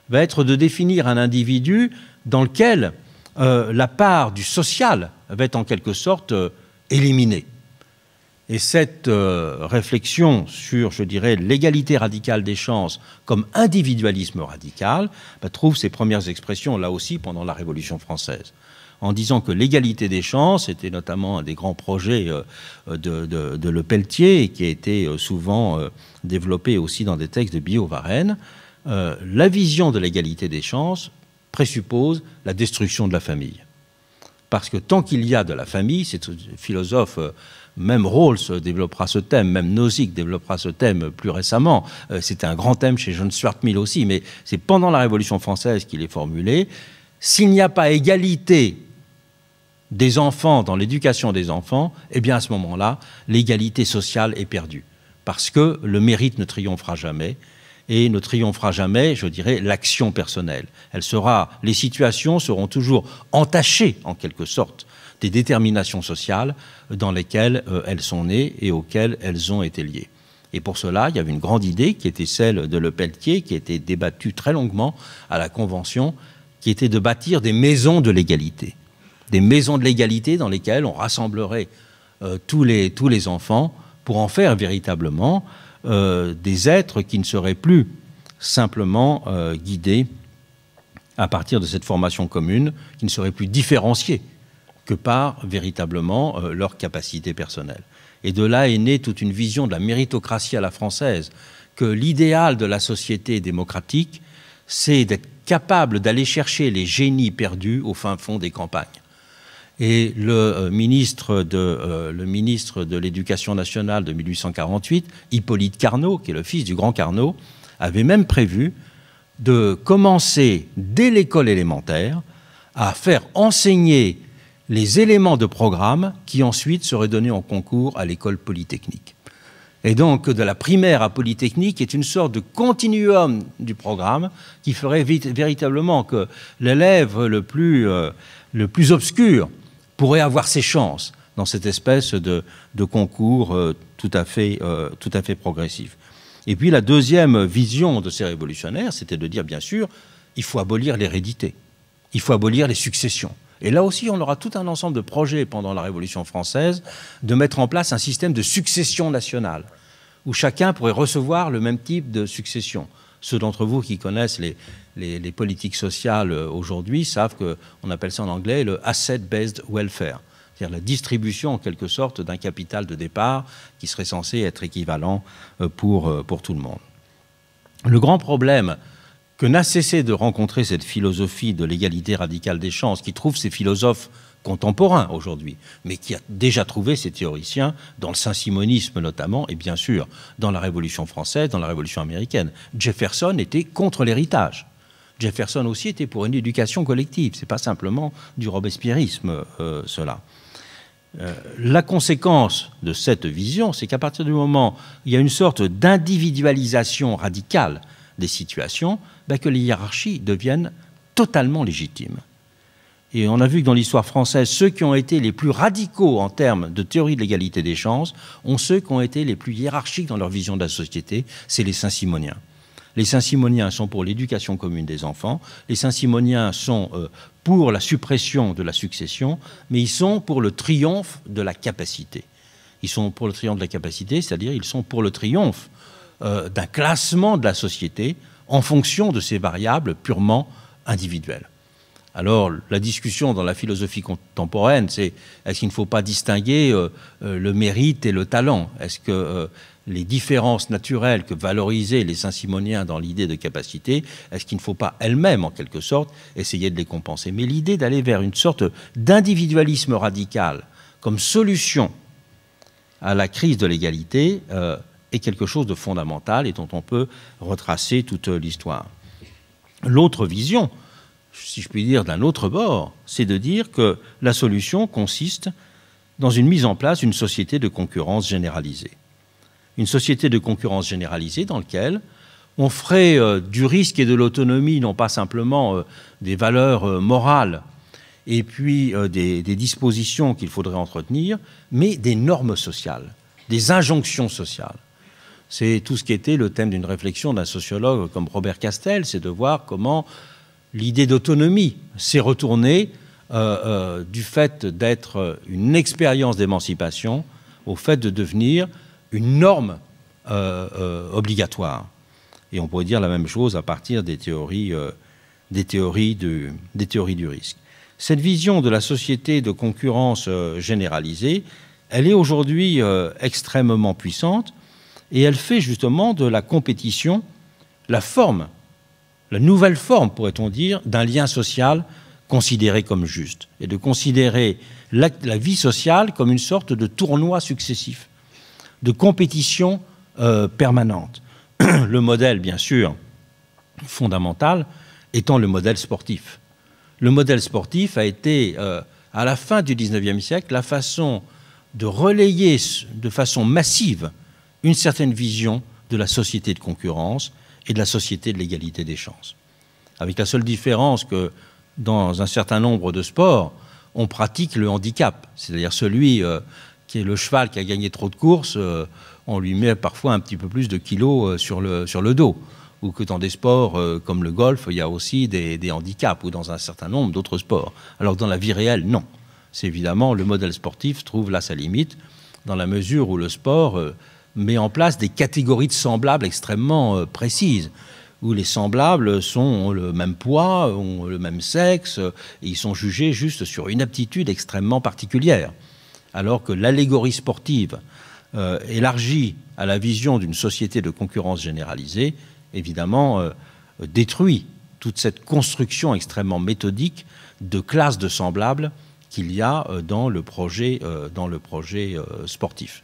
va être de définir un individu dans lequel euh, la part du social va être en quelque sorte euh, éliminée. Et cette euh, réflexion sur, je dirais, l'égalité radicale des chances comme individualisme radical bah, trouve ses premières expressions là aussi pendant la Révolution française en disant que l'égalité des chances était notamment un des grands projets de, Le Pelletier et qui a été souvent développé aussi dans des textes de bio varenne la vision de l'égalité des chances présuppose la destruction de la famille. Parce que tant qu'il y a de la famille, c'est philosophe euh, même Rawls développera ce thème, même Nozick développera ce thème plus récemment. Euh, C'était un grand thème chez John Stuart Mill aussi, mais c'est pendant la Révolution française qu'il est formulé. S'il n'y a pas égalité des enfants dans l'éducation des enfants, eh bien à ce moment-là, l'égalité sociale est perdue, parce que le mérite ne triomphera jamais, et ne triomphera jamais, je dirais, l'action personnelle. les situations seront toujours entachées, en quelque sorte, des déterminations sociales dans lesquelles euh, elles sont nées et auxquelles elles ont été liées. Et pour cela, il y avait une grande idée qui était celle de Le Pelletier, qui était débattue très longuement à la Convention, qui était de bâtir des maisons de l'égalité. Des maisons de l'égalité dans lesquelles on rassemblerait euh, les, tous les enfants pour en faire véritablement euh, des êtres qui ne seraient plus simplement euh, guidés à partir de cette formation commune, qui ne seraient plus différenciés que par véritablement euh, leur capacité personnelle. Et de là est née toute une vision de la méritocratie à la française, que l'idéal de la société démocratique, c'est d'être capable d'aller chercher les génies perdus au fin fond des campagnes et le euh, ministre de euh, le ministre de l'Éducation nationale de 1848, Hippolyte Carnot, qui est le fils du grand Carnot, avait même prévu de commencer dès l'école élémentaire à faire enseigner les éléments de programme qui ensuite seraient donnés en concours à l'école polytechnique. Et donc de la primaire à polytechnique est une sorte de continuum du programme qui ferait véritablement que l'élève le euh, le plus obscur pourrait avoir ses chances dans cette espèce de, concours euh, tout, à fait, euh, tout à fait progressif. Et puis la deuxième vision de ces révolutionnaires, c'était de dire, bien sûr, il faut abolir l'hérédité, il faut abolir les successions. Et là aussi, on aura tout un ensemble de projets pendant la Révolution française de mettre en place un système de succession nationale, où chacun pourrait recevoir le même type de succession. Ceux d'entre vous qui connaissent les, les, politiques sociales euh, aujourd'hui savent qu'on appelle ça en anglais le asset-based welfare, c'est-à-dire la distribution en quelque sorte d'un capital de départ qui serait censé être équivalent euh, pour, euh, pour tout le monde. Le grand problème que n'a cessé de rencontrer cette philosophie de l'égalité radicale des chances, qui trouve ses philosophes contemporains aujourd'hui, mais qui a déjà trouvé ses théoriciens dans le saint-simonisme notamment, et bien sûr dans la Révolution française, dans la Révolution américaine. Jefferson était contre l'héritage. Jefferson aussi était pour une éducation collective. ce n'est pas simplement du robespierrisme, euh, cela. Euh, la conséquence de cette vision, c'est qu'à partir du moment où il y a une sorte d'individualisation radicale des situations, ben, que les hiérarchies deviennent totalement légitimes. Et on a vu que dans l'histoire française, ceux qui ont été les plus radicaux en termes de théorie de l'égalité des chances ont ceux qui ont été les plus hiérarchiques dans leur vision de la société, c'est les Saint-Simoniens. Les Saint-Simoniens sont pour l'éducation commune des enfants, les Saint-Simoniens sont euh, pour la suppression de la succession, mais ils sont pour le triomphe de la capacité. Ils sont pour le triomphe de la capacité, c'est-à-dire ils sont pour le triomphe euh, d'un classement de la société en fonction de ces variables purement individuelles. Alors la discussion dans la philosophie contemporaine, c'est est-ce qu'il ne faut pas distinguer euh, euh, le mérite et le talent Est-ce que euh, les différences naturelles que valorisaient les Saint-Simoniens dans l'idée de capacité, est-ce qu'il ne faut pas elles-mêmes, en quelque sorte, essayer de les compenser Mais l'idée d'aller vers une sorte d'individualisme radical comme solution à la crise de l'égalité est quelque chose de fondamental et dont on peut retracer toute l'histoire. L'autre vision si je puis dire, d'un autre bord, c'est de dire que la solution consiste dans une mise en place d'une société de concurrence généralisée. Une société de concurrence généralisée dans laquelle on ferait euh, du risque et de l'autonomie, non pas simplement euh, des valeurs euh, morales et puis des, des dispositions qu'il faudrait entretenir, mais des normes sociales, des injonctions sociales. C'est tout ce qui était le thème d'une réflexion d'un sociologue comme Robert Castel, c'est de voir comment l'idée d'autonomie s'est retournée euh, euh, du fait d'être une expérience d'émancipation au fait de devenir une norme euh, obligatoire. Et on pourrait dire la même chose à partir des théories, du, des théories du risque. Cette vision de la société de concurrence généralisée, elle est aujourd'hui extrêmement puissante et elle fait justement de la compétition la forme la nouvelle forme, pourrait-on dire, d'un lien social considéré comme juste, et de considérer la, vie sociale comme une sorte de tournoi successif, de compétition euh, permanente. Le modèle, bien sûr, fondamental, étant le modèle sportif. Le modèle sportif a été, euh, à la fin du XIXe siècle, la façon de relayer de façon massive une certaine vision de la société de concurrence, et de la société de l'égalité des chances. Avec la seule différence que dans un certain nombre de sports, on pratique le handicap, c'est-à-dire celui euh, qui est le cheval qui a gagné trop de courses, euh, on lui met parfois un petit peu plus de kilos euh, sur, le, sur le dos. Ou que dans des sports comme le golf, il y a aussi des, des handicaps, ou dans un certain nombre d'autres sports. Alors que dans la vie réelle, non. C'est évidemment le modèle sportif trouve là sa limite, dans la mesure où le sport met en place des catégories de semblables extrêmement euh, précises où les semblables sont, ont le même poids, ont le même sexe, euh, et ils sont jugés juste sur une aptitude extrêmement particulière. Alors que l'allégorie sportive euh, élargie à la vision d'une société de concurrence généralisée, évidemment, détruit toute cette construction extrêmement méthodique de classes de semblables qu'il y a dans le projet, dans le projet sportif.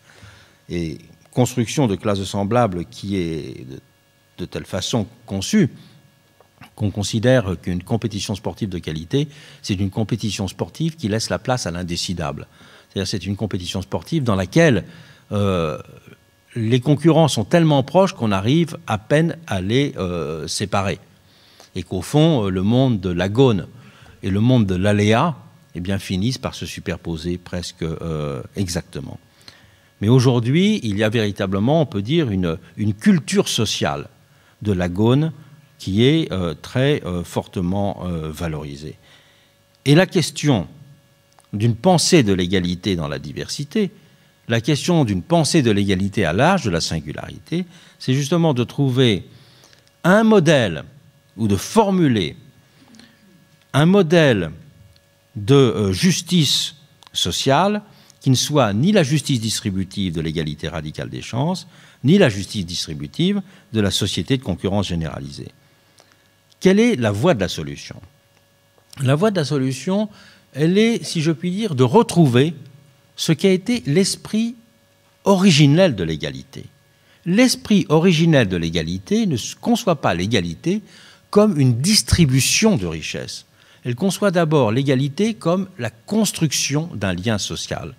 Et construction de classes semblables qui est de, telle façon conçue qu'on considère qu'une compétition sportive de qualité, c'est une compétition sportive qui laisse la place à l'indécidable. C'est-à-dire c'est une compétition sportive dans laquelle euh, les concurrents sont tellement proches qu'on arrive à peine à les euh, séparer. Et qu'au fond, euh, le monde de l'agone et le monde de l'aléa eh bien, finissent par se superposer presque exactement. Mais aujourd'hui, il y a véritablement, on peut dire, une, culture sociale de la Gaune qui est euh, très euh, fortement euh, valorisée. Et la question d'une pensée de l'égalité dans la diversité, la question d'une pensée de l'égalité à l'âge de la singularité, c'est justement de trouver un modèle ou de formuler un modèle de justice sociale qui ne soit ni la justice distributive de l'égalité radicale des chances, ni la justice distributive de la société de concurrence généralisée. Quelle est la voie de la solution La voie de la solution, elle est, si je puis dire, de retrouver ce qui a été l'esprit originel de l'égalité. L'esprit originel de l'égalité ne conçoit pas l'égalité comme une distribution de richesses. Elle conçoit d'abord l'égalité comme la construction d'un lien social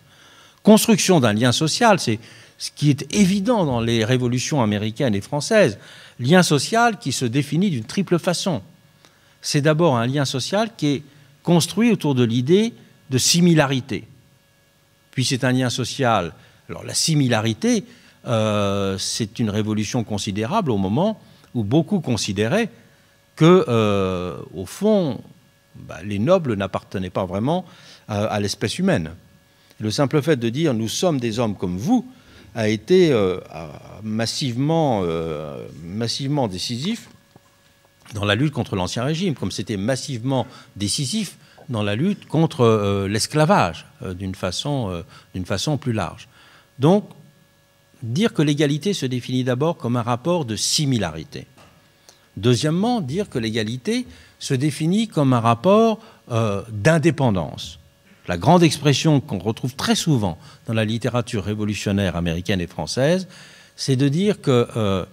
construction d'un lien social, c'est ce qui est évident dans les révolutions américaines et françaises, lien social qui se définit d'une triple façon. C'est d'abord un lien social qui est construit autour de l'idée de similarité. Puis c'est un lien social. Alors la similarité, euh, c'est une révolution considérable au moment où beaucoup considéraient que, euh, au fond, bah, les nobles n'appartenaient pas vraiment euh, à l'espèce humaine. Le simple fait de dire nous sommes des hommes comme vous a été euh, euh, massivement, décisif dans la lutte contre l'Ancien Régime, comme c'était massivement décisif dans la lutte contre euh, l'esclavage d'une façon, plus large. Donc, dire que l'égalité se définit d'abord comme un rapport de similarité. Deuxièmement, dire que l'égalité se définit comme un rapport d'indépendance la grande expression qu'on retrouve très souvent dans la littérature révolutionnaire américaine et française, c'est de dire qu'il euh,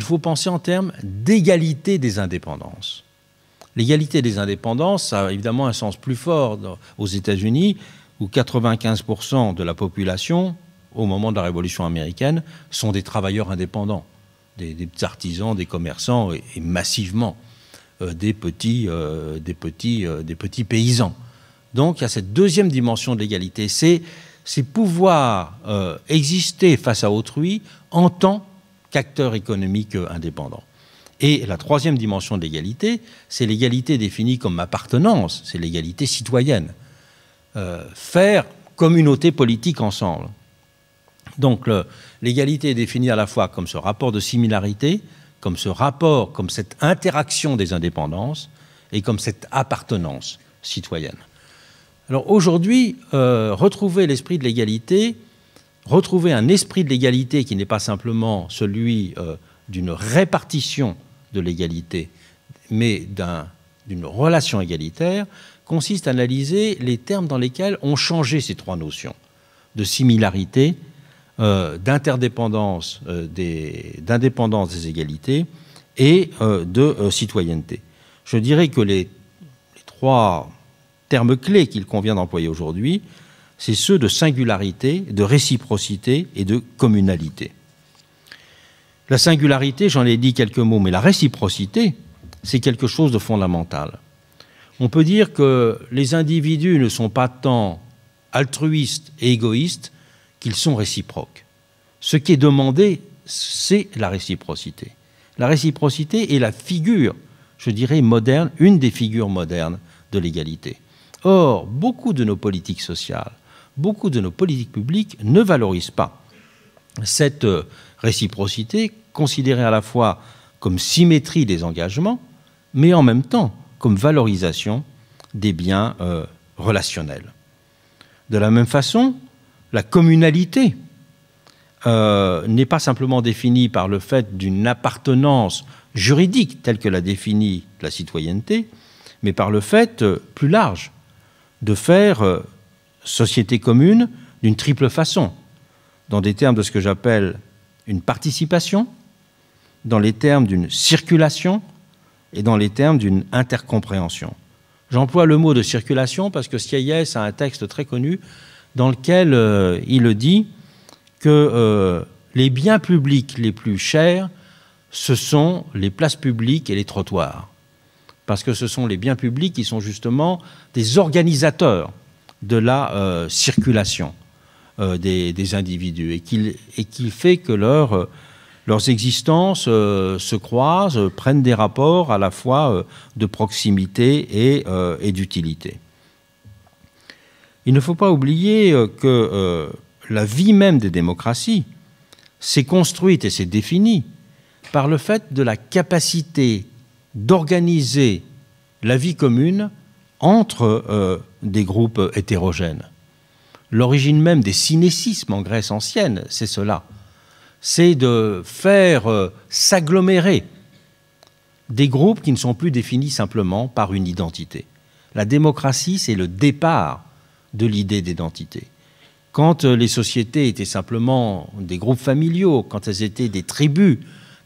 faut penser en termes d'égalité des indépendances. L'égalité des indépendances a évidemment un sens plus fort aux États-Unis, où 95% de la population, au moment de la Révolution américaine, sont des travailleurs indépendants, des, petits artisans, des commerçants, et, massivement euh, euh, des petits paysans. Donc il y a cette deuxième dimension de l'égalité, c'est pouvoir euh, exister face à autrui en tant qu'acteur économique euh, indépendant. Et la troisième dimension de l'égalité, c'est l'égalité définie comme appartenance, c'est l'égalité citoyenne. Euh, faire communauté politique ensemble. Donc l'égalité est définie à la fois comme ce rapport de similarité, comme ce rapport, comme cette interaction des indépendances et comme cette appartenance citoyenne. Alors aujourd'hui, euh, retrouver l'esprit de l'égalité, retrouver un esprit de l'égalité qui n'est pas simplement celui euh, d'une répartition de l'égalité, mais d'une relation égalitaire, consiste à analyser les termes dans lesquels ont changé ces trois notions de similarité, euh, d'interdépendance des, des, égalités et de citoyenneté. Je dirais que les trois termes clé qu'il convient d'employer aujourd'hui, c'est ceux de singularité, de réciprocité et de communalité. La singularité, j'en ai dit quelques mots, mais la réciprocité, c'est quelque chose de fondamental. On peut dire que les individus ne sont pas tant altruistes et égoïstes qu'ils sont réciproques. Ce qui est demandé, c'est la réciprocité. La réciprocité est la figure, je dirais, moderne, une des figures modernes de l'égalité. Or, beaucoup de nos politiques sociales, beaucoup de nos politiques publiques ne valorisent pas cette euh, réciprocité considérée à la fois comme symétrie des engagements, mais en même temps comme valorisation des biens euh, relationnels. De la même façon, la communalité euh, n'est pas simplement définie par le fait d'une appartenance juridique telle que la définit la citoyenneté, mais par le fait plus large de faire euh, société commune d'une triple façon, dans des termes de ce que j'appelle une participation, dans les termes d'une circulation et dans les termes d'une intercompréhension. J'emploie le mot de circulation parce que Sieyès a un texte très connu dans lequel euh, il dit que euh, les biens publics les plus chers, ce sont les places publiques et les trottoirs parce que ce sont les biens publics qui sont justement des organisateurs de la euh, circulation euh, des, individus et qui, fait que euh, leurs existences se croisent, prennent des rapports à la fois de proximité et, et d'utilité. Il ne faut pas oublier que la vie même des démocraties s'est construite et s'est définie par le fait de la capacité d'organiser la vie commune entre euh, des groupes hétérogènes. L'origine même des cynécismes en Grèce ancienne, c'est cela. C'est de faire euh, s'agglomérer des groupes qui ne sont plus définis simplement par une identité. La démocratie, c'est le départ de l'idée d'identité. Quand euh, les sociétés étaient simplement des groupes familiaux, quand elles étaient des tribus,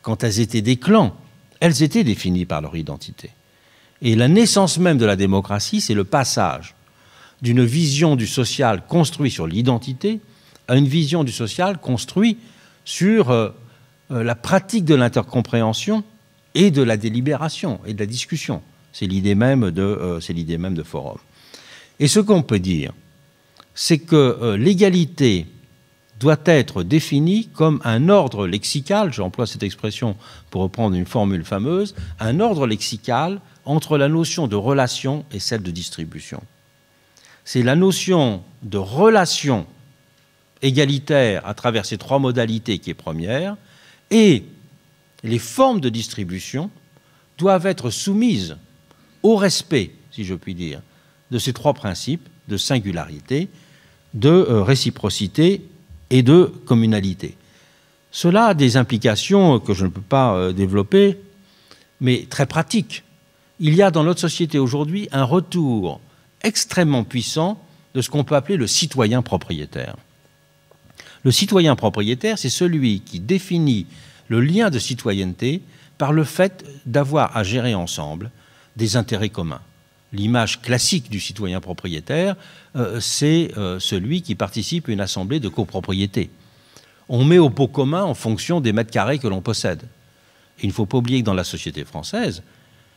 quand elles étaient des clans, elles étaient définies par leur identité. Et la naissance même de la démocratie, c'est le passage d'une vision du social construit sur l'identité à une vision du social construit sur euh, euh, la pratique de l'intercompréhension et de la délibération et de la discussion. C'est l'idée même de euh, même de forum. Et ce qu'on peut dire, c'est que l'égalité doit être défini comme un ordre lexical, j'emploie cette expression pour reprendre une formule fameuse, un ordre lexical entre la notion de relation et celle de distribution. C'est la notion de relation égalitaire à travers ces trois modalités qui est première, et les formes de distribution doivent être soumises au respect, si je puis dire, de ces trois principes de singularité, de euh, réciprocité et de communalité. Cela a des implications que je ne peux pas euh, développer, mais très pratiques. Il y a dans notre société aujourd'hui un retour extrêmement puissant de ce qu'on peut appeler le citoyen propriétaire. Le citoyen propriétaire, c'est celui qui définit le lien de citoyenneté par le fait d'avoir à gérer ensemble des intérêts communs l'image classique du citoyen propriétaire, euh, c'est euh, celui qui participe à une assemblée de copropriété. On met au pot commun en fonction des mètres carrés que l'on possède. il ne faut pas oublier que dans la société française,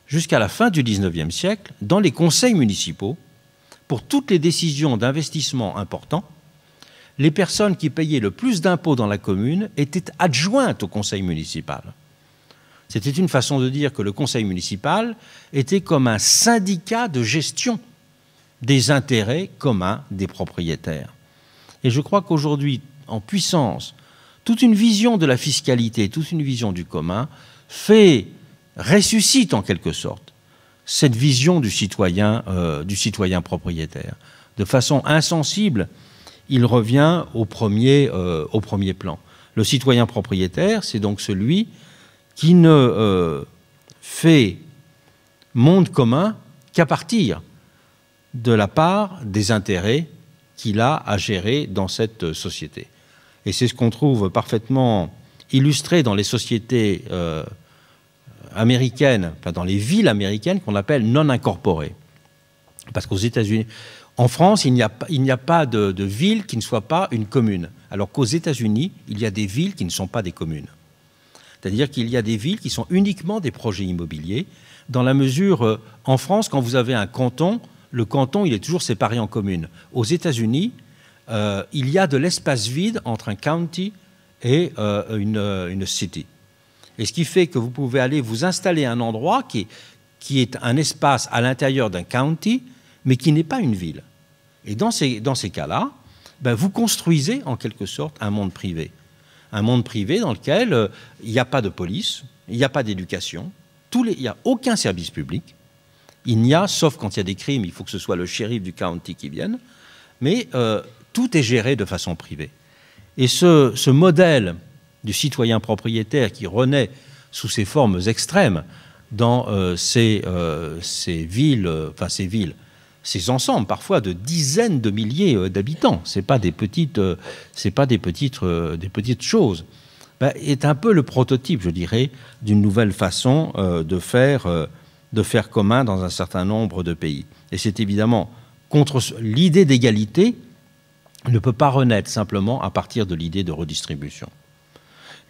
jusqu'à la fin du XIXe siècle, dans les conseils municipaux, pour toutes les décisions d'investissement importants, les personnes qui payaient le plus d'impôts dans la commune étaient adjointes au conseil municipal. C'était une façon de dire que le conseil municipal était comme un syndicat de gestion des intérêts communs des propriétaires. Et je crois qu'aujourd'hui, en puissance, toute une vision de la fiscalité, toute une vision du commun fait, ressuscite en quelque sorte cette vision du citoyen, euh, du citoyen propriétaire. De façon insensible, il revient au premier, euh, au premier plan. Le citoyen propriétaire, c'est donc celui qui ne euh, fait monde commun qu'à partir de la part des intérêts qu'il a à gérer dans cette euh, société. Et c'est ce qu'on trouve parfaitement illustré dans les sociétés euh, américaines, dans les villes américaines qu'on appelle non incorporées. Parce qu'aux États-Unis, en France, il n'y a, pas de, de ville qui ne soit pas une commune, alors qu'aux États-Unis, il y a des villes qui ne sont pas des communes. C'est-à-dire qu'il y a des villes qui sont uniquement des projets immobiliers, dans la mesure, euh, en France, quand vous avez un canton, le canton, il est toujours séparé en communes. Aux États-Unis, euh, il y a de l'espace vide entre un county et euh, une, une, city. Et ce qui fait que vous pouvez aller vous installer un endroit qui est, qui est un espace à l'intérieur d'un county, mais qui n'est pas une ville. Et dans ces, dans ces cas-là, ben, vous construisez en quelque sorte un monde privé un monde privé dans lequel euh, il n'y a pas de police, il n'y a pas d'éducation, il n'y a aucun service public. Il n'y a, sauf quand il y a des crimes, il faut que ce soit le shérif du county qui vienne, mais euh, tout est géré de façon privée. Et ce, modèle du citoyen propriétaire qui renaît sous ses formes extrêmes dans euh, ces villes, enfin ces villes, ces ensembles parfois de dizaines de milliers euh, d'habitants. ce pas des pas des petites, euh, euh, choses. Bah, est un peu le prototype, je dirais, d'une nouvelle façon de faire, de faire commun dans un certain nombre de pays. Et c'est évidemment contre l'idée d'égalité ne peut pas renaître simplement à partir de l'idée de redistribution.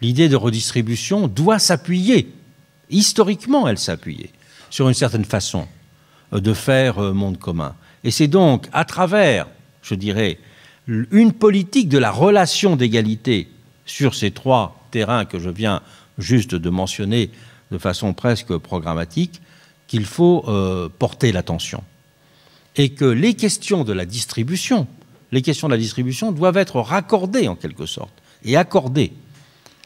L'idée de redistribution doit s'appuyer, historiquement elle s'appuyait, sur une certaine façon de faire euh, monde commun. Et c'est donc à travers, je dirais, une politique de la relation d'égalité sur ces trois terrains que je viens juste de mentionner de façon presque programmatique qu'il faut euh, porter l'attention. Et que les questions de la distribution, les questions de la distribution doivent être raccordées en quelque sorte et accordées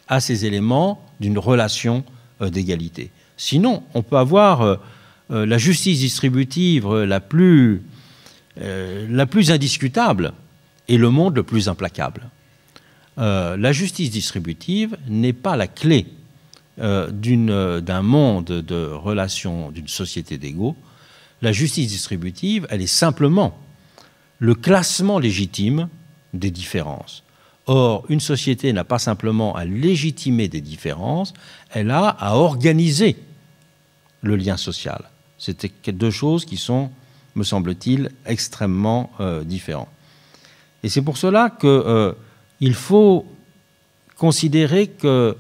à ces éléments d'une relation euh, d'égalité. Sinon, on peut avoir euh, la justice distributive euh, euh, la plus, indiscutable est le monde le plus implacable. la justice distributive n'est pas la clé d'un monde de relations, d'une société d'égaux. La justice distributive, elle est simplement le classement légitime des différences. Or, une société n'a pas simplement à légitimer des différences, elle a à organiser le lien social. C'était deux choses qui sont, me semble-t-il, extrêmement euh, différentes. Et c'est pour cela qu'il euh, faut considérer que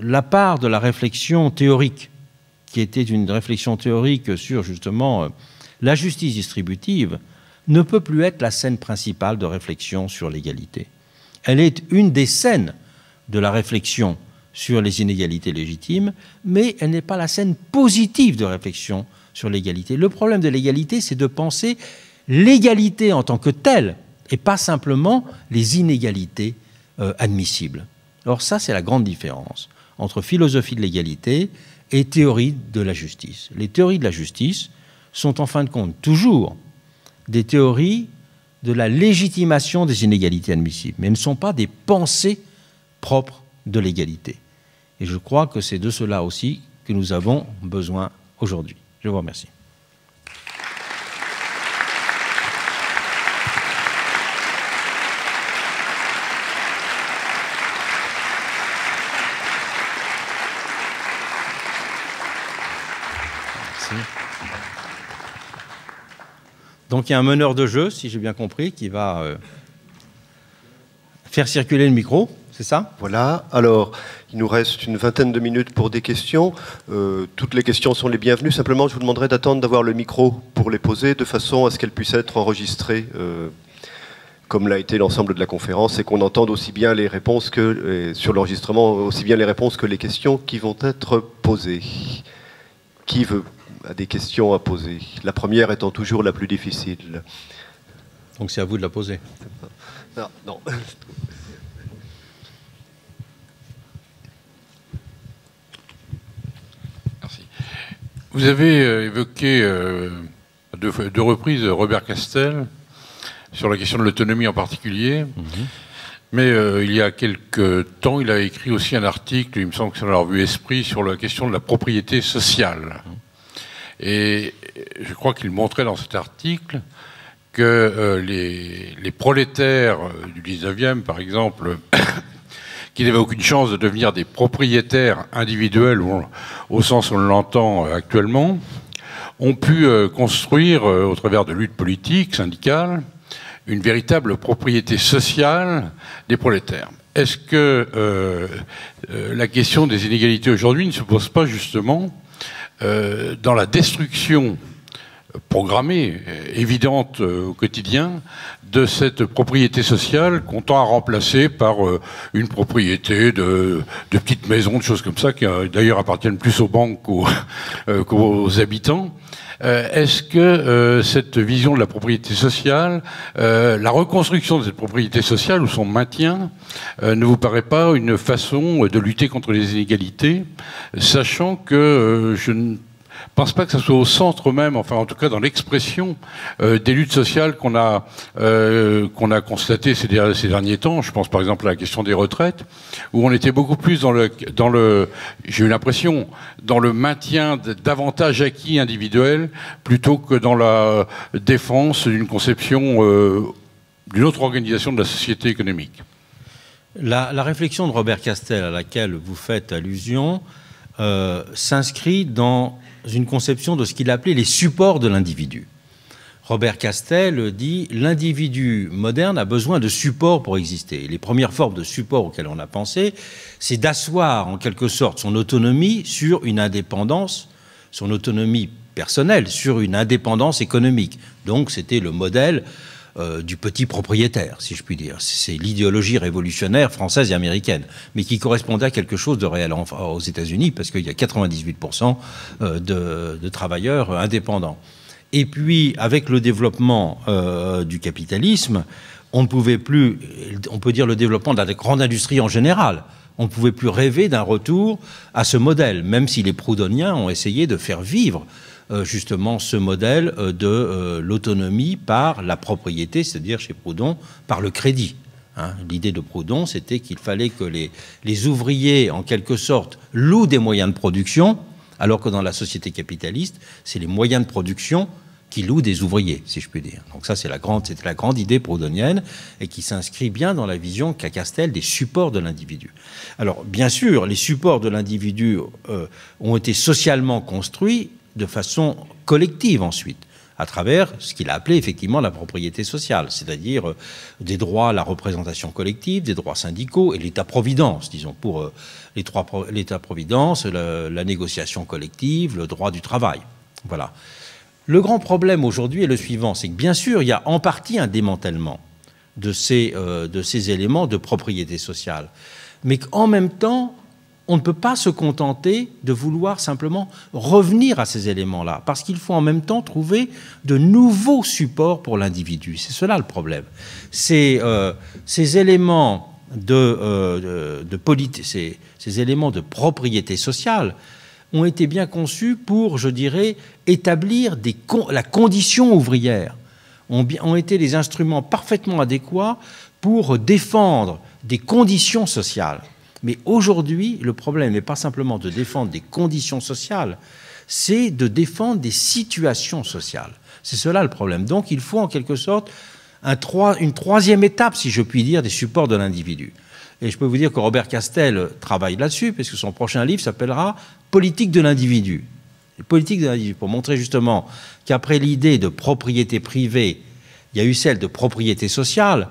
la part de la réflexion théorique, qui était une réflexion théorique sur justement euh, la justice distributive, ne peut plus être la scène principale de réflexion sur l'égalité. Elle est une des scènes de la réflexion sur les inégalités légitimes, mais elle n'est pas la scène positive de réflexion sur l'égalité. Le problème de l'égalité, c'est de penser l'égalité en tant que telle, et pas simplement les inégalités euh, admissibles. Or ça, c'est la grande différence entre philosophie de l'égalité et théorie de la justice. Les théories de la justice sont en fin de compte toujours des théories de la légitimation des inégalités admissibles, mais elles ne sont pas des pensées propres de l'égalité. Et je crois que c'est de cela aussi que nous avons besoin aujourd'hui. Je vous remercie. Donc il y a un meneur de jeu, si j'ai bien compris, qui va euh, faire circuler le micro c'est ça Voilà. Alors, il nous reste une vingtaine de minutes pour des questions. Euh, toutes les questions sont les bienvenues. Simplement, je vous demanderai d'attendre d'avoir le micro pour les poser, de façon à ce qu'elles puissent être enregistrées, euh, comme l'a été l'ensemble de la conférence, et qu'on entende aussi bien les réponses que, euh, sur l'enregistrement, aussi bien les réponses que les questions qui vont être posées. Qui veut a des questions à poser La première étant toujours la plus difficile. Donc c'est à vous de la poser. Non, non. Vous avez euh, évoqué à euh, deux, reprises euh, Robert Castel sur la question de l'autonomie en particulier. Mhm. Mais il y a quelques temps, il a écrit aussi un article, il me semble que c'est dans la revue Esprit, sur la question de la propriété sociale. Mhm. Et je crois qu'il montrait dans cet article que les, les, prolétaires du 19e, par exemple, qui n'avaient aucune chance de devenir des propriétaires individuels au sens où on l'entend euh, actuellement, ont pu euh, construire, euh, au travers de luttes politiques, syndicales, une véritable propriété sociale des prolétaires. Est-ce que la question des inégalités aujourd'hui ne se pose pas justement dans la destruction programmée, évidente euh, au quotidien, de cette propriété sociale qu'on tend à remplacer par euh, une propriété de, petites maisons, de choses comme ça, qui euh, d'ailleurs appartiennent plus aux banques qu'aux, habitants. est-ce que cette vision de la propriété sociale, la reconstruction de cette propriété sociale ou son maintien, ne vous paraît pas une façon de lutter contre les inégalités, sachant que je ne pense pas que ce soit au centre même, enfin en tout cas dans l'expression euh, des luttes sociales qu'on a euh, constatées ces, derniers, temps. Je pense par exemple à la question des retraites, où on était beaucoup plus dans le dans le j'ai eu l'impression dans le maintien d'avantages acquis individuels plutôt que dans la défense d'une conception euh, d'une autre organisation de la société économique. la réflexion de Robert Castel à laquelle vous faites allusion euh, s'inscrit dans une conception de ce qu'il appelait les supports de l'individu. Robert Castel dit l'individu moderne a besoin de supports pour exister. les premières formes de supports auxquelles on a pensé, c'est d'asseoir en quelque sorte son autonomie sur une indépendance, son autonomie personnelle sur une indépendance économique. Donc c'était le modèle euh, du petit propriétaire, si je puis dire. C'est l'idéologie révolutionnaire française et américaine, mais qui correspondait à quelque chose de réel aux États-Unis, parce qu'il y a 98% euh, de, de travailleurs euh, indépendants. Et puis, avec le développement du capitalisme, on ne pouvait plus, on peut dire le développement de la grande industrie en général, on ne pouvait plus rêver d'un retour à ce modèle, même si les proudhoniens ont essayé de faire vivre euh, justement ce modèle euh, de euh, l'autonomie par la propriété, c'est-à-dire chez Proudhon, par le crédit. Hein. L'idée de Proudhon, c'était qu'il fallait que les, ouvriers, en quelque sorte, louent des moyens de production, alors que dans la société capitaliste, c'est les moyens de production qui louent des ouvriers, si je puis dire. Donc ça, c'est la grande, c'était la grande idée proudhonienne et qui s'inscrit bien dans la vision qu'a Castel des supports de l'individu. Alors, bien sûr, les supports de l'individu ont été socialement construits de façon collective ensuite à travers ce qu'il a appelé effectivement la propriété sociale, c'est-à-dire euh, des droits à la représentation collective, des droits syndicaux et l'État-providence, disons, pour euh, les trois l'État-providence, la, négociation collective, le droit du travail. Voilà. Le grand problème aujourd'hui est le suivant, c'est que bien sûr, il y a en partie un démantèlement de ces, euh, de ces éléments de propriété sociale, mais qu'en même temps, on ne peut pas se contenter de vouloir simplement revenir à ces éléments-là, parce qu'il faut en même temps trouver de nouveaux supports pour l'individu. C'est cela le problème. ces euh, éléments de, euh, ces, éléments de propriété sociale ont été bien conçus pour, je dirais, établir la condition ouvrière, ont, ont été les instruments parfaitement adéquats pour défendre des conditions sociales. Mais aujourd'hui, le problème n'est pas simplement de défendre des conditions sociales, c'est de défendre des situations sociales. C'est cela le problème. Donc il faut en quelque sorte une troisième étape, si je puis dire, des supports de l'individu. Et je peux vous dire que Robert Castel travaille là-dessus, puisque son prochain livre s'appellera Politique de l'individu. Politique de l'individu, pour montrer justement qu'après l'idée de propriété privée, il y a eu celle de propriété sociale,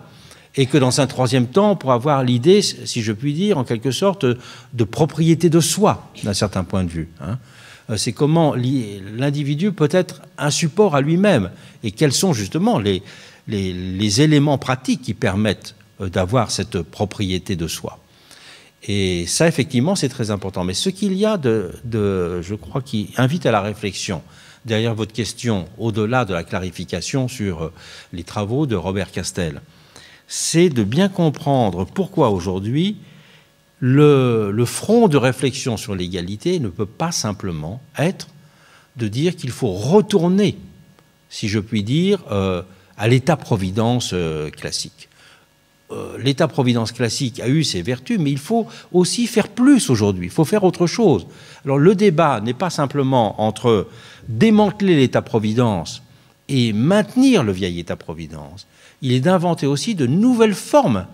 et que dans un troisième temps, pour avoir l'idée, si je puis dire, en quelque sorte, de propriété de soi, d'un certain point de vue. Hein. Euh, c'est comment l'individu peut être un support à lui-même et quels sont justement les, éléments pratiques qui permettent euh, d'avoir cette propriété de soi. Et ça, effectivement, c'est très important. Mais ce qu'il y a de, de, je crois, qui invite à la réflexion derrière votre question, au-delà de la clarification sur euh, les travaux de Robert Castel, c'est de bien comprendre pourquoi aujourd'hui le, front de réflexion sur l'égalité ne peut pas simplement être de dire qu'il faut retourner, si je puis dire, euh, à l'État-providence euh, classique. Euh, L'État-providence classique a eu ses vertus, mais il faut aussi faire plus aujourd'hui, il faut faire autre chose. Alors le débat n'est pas simplement entre démanteler l'État-providence et maintenir le vieil État-providence, il est d'inventer aussi de nouvelles formes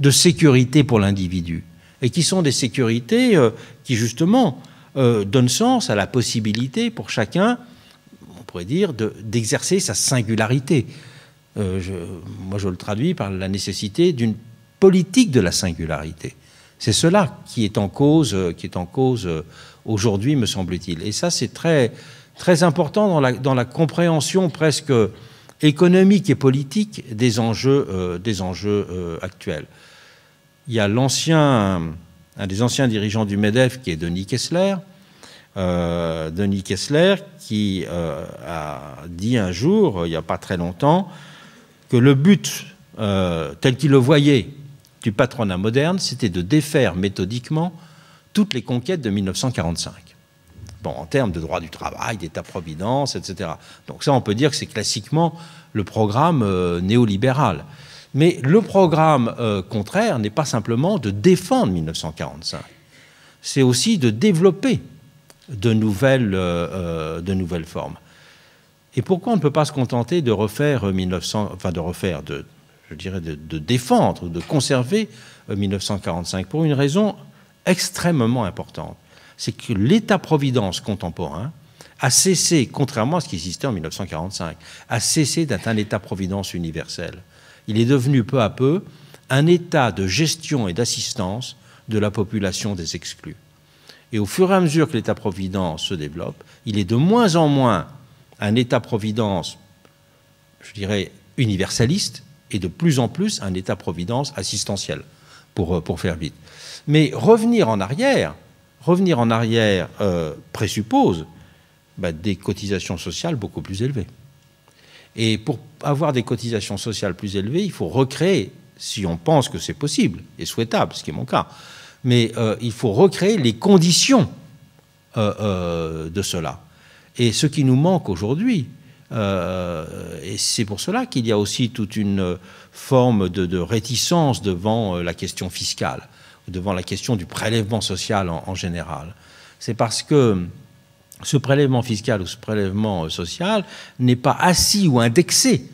de sécurité pour l'individu, et qui sont des sécurités euh, qui justement euh, donnent sens à la possibilité pour chacun, on pourrait dire, d'exercer sa singularité. Euh, moi, je le traduis par la nécessité d'une politique de la singularité. C'est cela qui est en cause, qui est en cause aujourd'hui, me semble-t-il. Et ça, c'est très, très important dans la, dans la compréhension presque économique et politique des enjeux, euh, des enjeux euh, actuels. Il y a l'ancien, un des anciens dirigeants du MEDEF qui est Denis Kessler, euh, Denis Kessler qui a dit un jour, il n'y a pas très longtemps, que le but tel qu'il le voyait du patronat moderne, c'était de défaire méthodiquement toutes les conquêtes de 1945 en termes de droit du travail, d'État-providence, etc. Donc ça, on peut dire que c'est classiquement le programme euh, néolibéral. Mais le programme euh, contraire n'est pas simplement de défendre 1945, c'est aussi de développer de nouvelles, euh, de nouvelles formes. Et pourquoi on ne peut pas se contenter de refaire enfin de refaire, de, je dirais, de, de défendre, de conserver 1945 Pour une raison extrêmement importante c'est que l'État-providence contemporain a cessé, contrairement à ce qui existait en 1945, a cessé d'être un État-providence universel. Il est devenu peu à peu un État de gestion et d'assistance de la population des exclus. Et au fur et à mesure que l'État-providence se développe, il est de moins en moins un État-providence, je dirais, universaliste, et de plus en plus un État-providence assistentiel, pour, euh, pour faire vite. Mais revenir en arrière, revenir en arrière euh, présuppose bah, des cotisations sociales beaucoup plus élevées. Et pour avoir des cotisations sociales plus élevées, il faut recréer, si on pense que c'est possible et souhaitable, ce qui est mon cas, mais euh, il faut recréer les conditions euh, de cela. Et ce qui nous manque aujourd'hui, et c'est pour cela qu'il y a aussi toute une forme de réticence devant la question fiscale devant la question du prélèvement social en, général. C'est parce que ce prélèvement fiscal ou ce prélèvement euh, social n'est pas assis ou indexé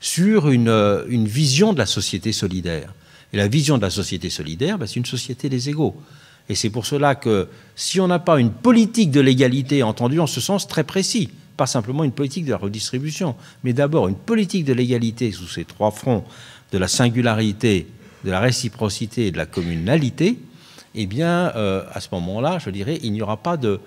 sur euh, une, vision de la société solidaire. Et la vision de la société solidaire, bah, c'est une société des égaux. Et c'est pour cela que si on n'a pas une politique de l'égalité entendue en ce sens très précis, pas simplement une politique de la redistribution, mais d'abord une politique de l'égalité sous ces trois fronts de la singularité, de la réciprocité et de la communalité, eh bien, euh, à ce moment-là, je dirais, il n'y aura pas de,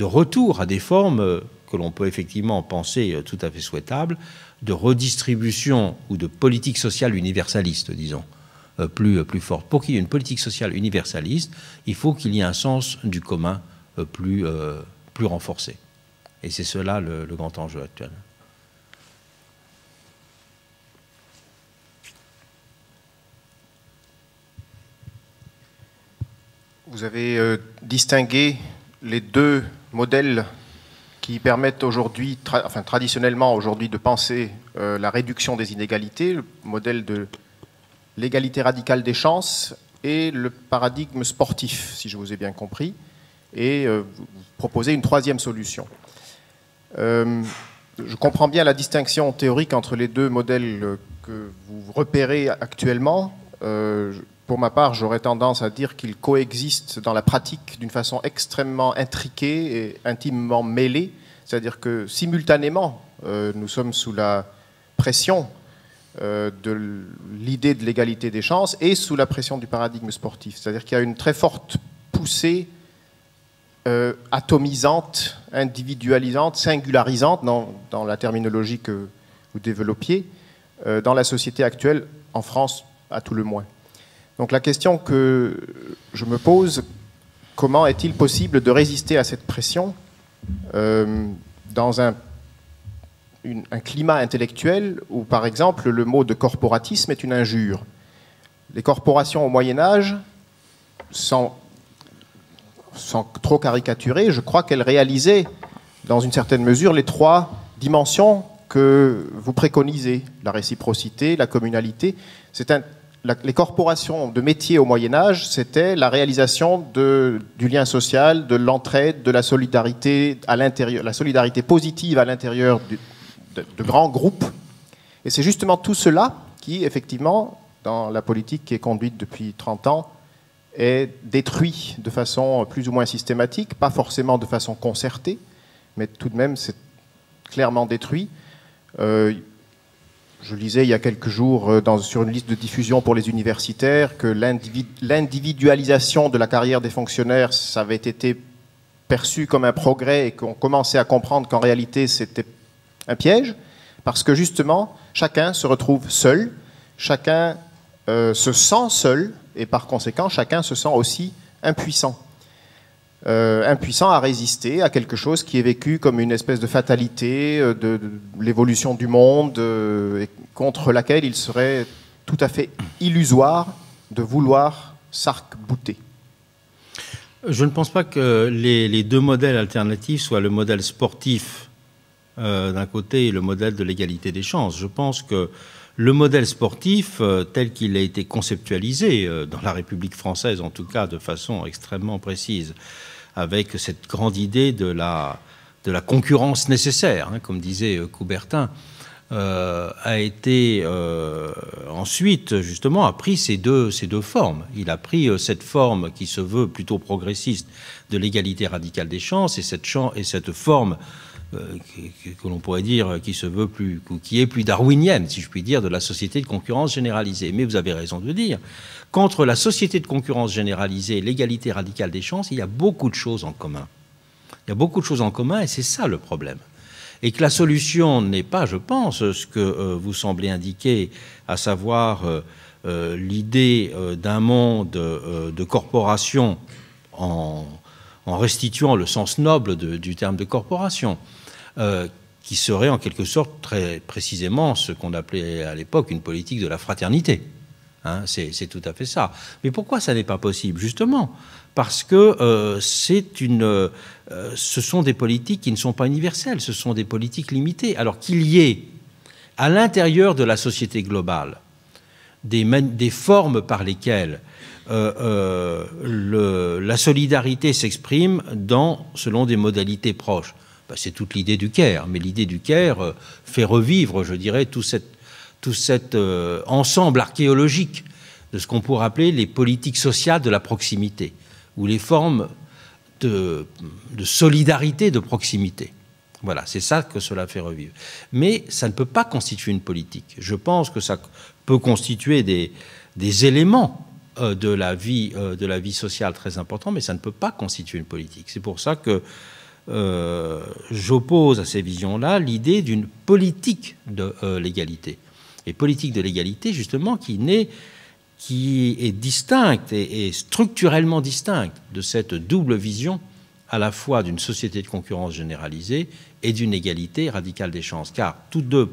retour à des formes euh, que l'on peut effectivement penser euh, tout à fait souhaitables, de redistribution ou de politique sociale universaliste, disons, plus, plus forte. Pour qu'il y ait une politique sociale universaliste, il faut qu'il y ait un sens du commun plus, plus renforcé. Et c'est cela le, le grand enjeu actuel. Vous avez euh, distingué les deux modèles qui permettent aujourd'hui, enfin traditionnellement aujourd'hui, de penser euh, la réduction des inégalités, le modèle de l'égalité radicale des chances et le paradigme sportif, si je vous ai bien compris, et euh, vous proposez une troisième solution. je comprends bien la distinction théorique entre les deux modèles que vous repérez actuellement pour ma part, j'aurais tendance à dire qu'ils coexistent dans la pratique d'une façon extrêmement intriquée et intimement mêlée. C'est-à-dire que simultanément, euh, nous sommes sous la pression euh, de l'idée de l'égalité des chances et sous la pression du paradigme sportif. C'est-à-dire qu'il y a une très forte poussée euh, atomisante, individualisante, singularisante, dans, dans, la terminologie que vous développiez, dans la société actuelle, en France à tout le moins. Donc la question que je me pose, comment est-il possible de résister à cette pression euh, dans un, climat intellectuel où, par exemple, le mot de corporatisme est une injure Les corporations au Moyen Âge, sans, sans trop caricaturer, je crois qu'elles réalisaient, dans une certaine mesure, les trois dimensions que vous préconisez, la réciprocité, la communalité. C'est un les corporations de métier au Moyen Âge, c'était la réalisation du lien social, de l'entraide, de la solidarité à l'intérieur, la solidarité positive à l'intérieur de, grands groupes. Et c'est justement tout cela qui, effectivement, dans la politique qui est conduite depuis 30 ans, est détruit de façon plus ou moins systématique, pas forcément de façon concertée, mais tout de même c'est clairement détruit. Euh, je lisais il y a quelques jours euh, sur une liste de diffusion pour les universitaires que l'individualisation de la carrière des fonctionnaires, avait été perçue comme un progrès et qu'on commençait à comprendre qu'en réalité c'était un piège, parce que justement, chacun se retrouve seul, chacun euh, se sent seul, et par conséquent, chacun se sent aussi impuissant. Euh, impuissant à résister à quelque chose qui est vécu comme une espèce de fatalité euh, de, l'évolution du monde euh, et contre laquelle il serait tout à fait illusoire de vouloir s'arc-bouter. Je ne pense pas que les, deux modèles alternatifs soient le modèle sportif d'un côté et le modèle de l'égalité des chances. Je pense que le modèle sportif, tel qu'il a été conceptualisé, dans la République française en tout cas, de façon extrêmement précise, avec cette grande idée de la, de la concurrence nécessaire, hein, comme disait euh, Coubertin, euh, a été euh, ensuite, justement, a pris ces deux, ces deux formes. Il a pris cette forme qui se veut plutôt progressiste de l'égalité radicale des chances et cette, et cette forme que, l'on pourrait dire qui se veut plus, qui est plus darwinienne, si je puis dire, de la société de concurrence généralisée. Mais vous avez raison de dire, qu'entre la société de concurrence généralisée et l'égalité radicale des chances, il y a beaucoup de choses en commun. Il y a beaucoup de choses en commun et c'est ça le problème. Et que la solution n'est pas, je pense, ce que euh, vous semblez indiquer, à savoir euh, euh, l'idée d'un monde de corporation en, restituant le sens noble du terme de corporation qui serait en quelque sorte très précisément ce qu'on appelait à l'époque une politique de la fraternité. Hein, c'est tout à fait ça. Mais pourquoi ça n'est pas possible Justement, parce que euh, c'est une, euh, ce sont des politiques qui ne sont pas universelles, ce sont des politiques limitées. Alors qu'il y ait à l'intérieur de la société globale des, des formes par lesquelles euh, la solidarité s'exprime selon des modalités proches. Bah, c'est toute l'idée du CAIR, mais l'idée du Caire fait revivre, je dirais, tout cette tout cet euh, ensemble archéologique de ce qu'on pourrait appeler les politiques sociales de la proximité, ou les formes de, de solidarité de proximité. Voilà, c'est ça que cela fait revivre. Mais ça ne peut pas constituer une politique. Je pense que ça peut constituer des, éléments euh, de, la vie, euh, de la vie sociale très importants, mais ça ne peut pas constituer une politique. C'est pour ça que j'oppose à ces visions-là l'idée d'une politique de l'égalité et politique de l'égalité, justement, qui naît, qui est distincte et, structurellement distincte de cette double vision à la fois d'une société de concurrence généralisée et d'une égalité radicale des chances. Car tous deux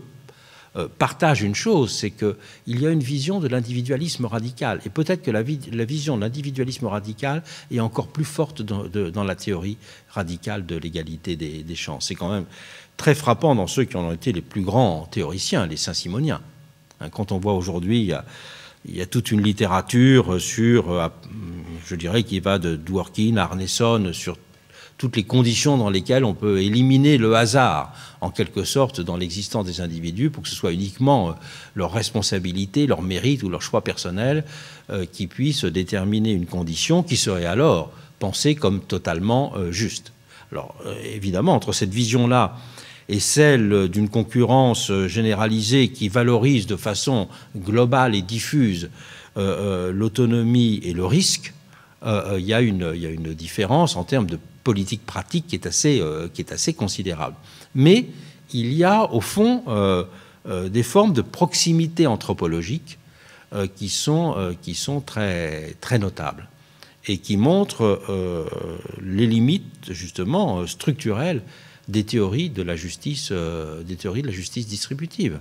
euh, partagent une chose, c'est qu'il y a une vision de l'individualisme radical. Et peut-être que la, vision de l'individualisme radical est encore plus forte dans, la théorie radicale de l'égalité des, des chances. C'est quand même très frappant dans ceux qui en ont été les plus grands théoriciens, les Saint-Simoniens. Hein, quand on voit aujourd'hui, il, y a, toute une littérature sur, euh, je dirais, qui va de Dworkin à Arneson, sur toutes les conditions dans lesquelles on peut éliminer le hasard, en quelque sorte, dans l'existence des individus, pour que ce soit uniquement euh, leur responsabilité, leur mérite ou leur choix personnel euh, qui puisse déterminer une condition qui serait alors pensée comme totalement juste. Alors, évidemment, entre cette vision-là et celle euh, d'une concurrence euh, généralisée qui valorise de façon globale et diffuse euh, l'autonomie et le risque, il, y a une, une différence en termes de politique pratique qui est assez, qui est assez considérable. Mais il y a au fond des formes de proximité anthropologique qui sont, qui sont très, très notables et qui montrent les limites justement structurelles des théories de la justice, euh, des théories de la justice distributive.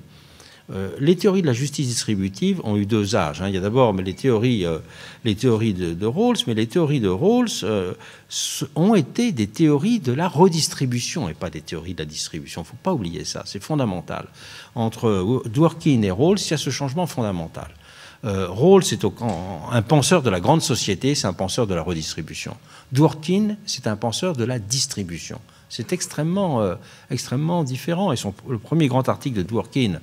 Euh, les théories de la justice distributive ont eu deux âges. Hein. Il y a d'abord les théories, euh, les théories de, Rawls, mais les théories de Rawls ont été des théories de la redistribution et pas des théories de la distribution. Il ne faut pas oublier ça, c'est fondamental. Entre Dworkin et Rawls, il y a ce changement fondamental. Rawls est un penseur de la grande société, c'est un penseur de la redistribution. Dworkin, c'est un penseur de la distribution. C'est extrêmement, euh, extrêmement différent. Et le premier grand article de Dworkin,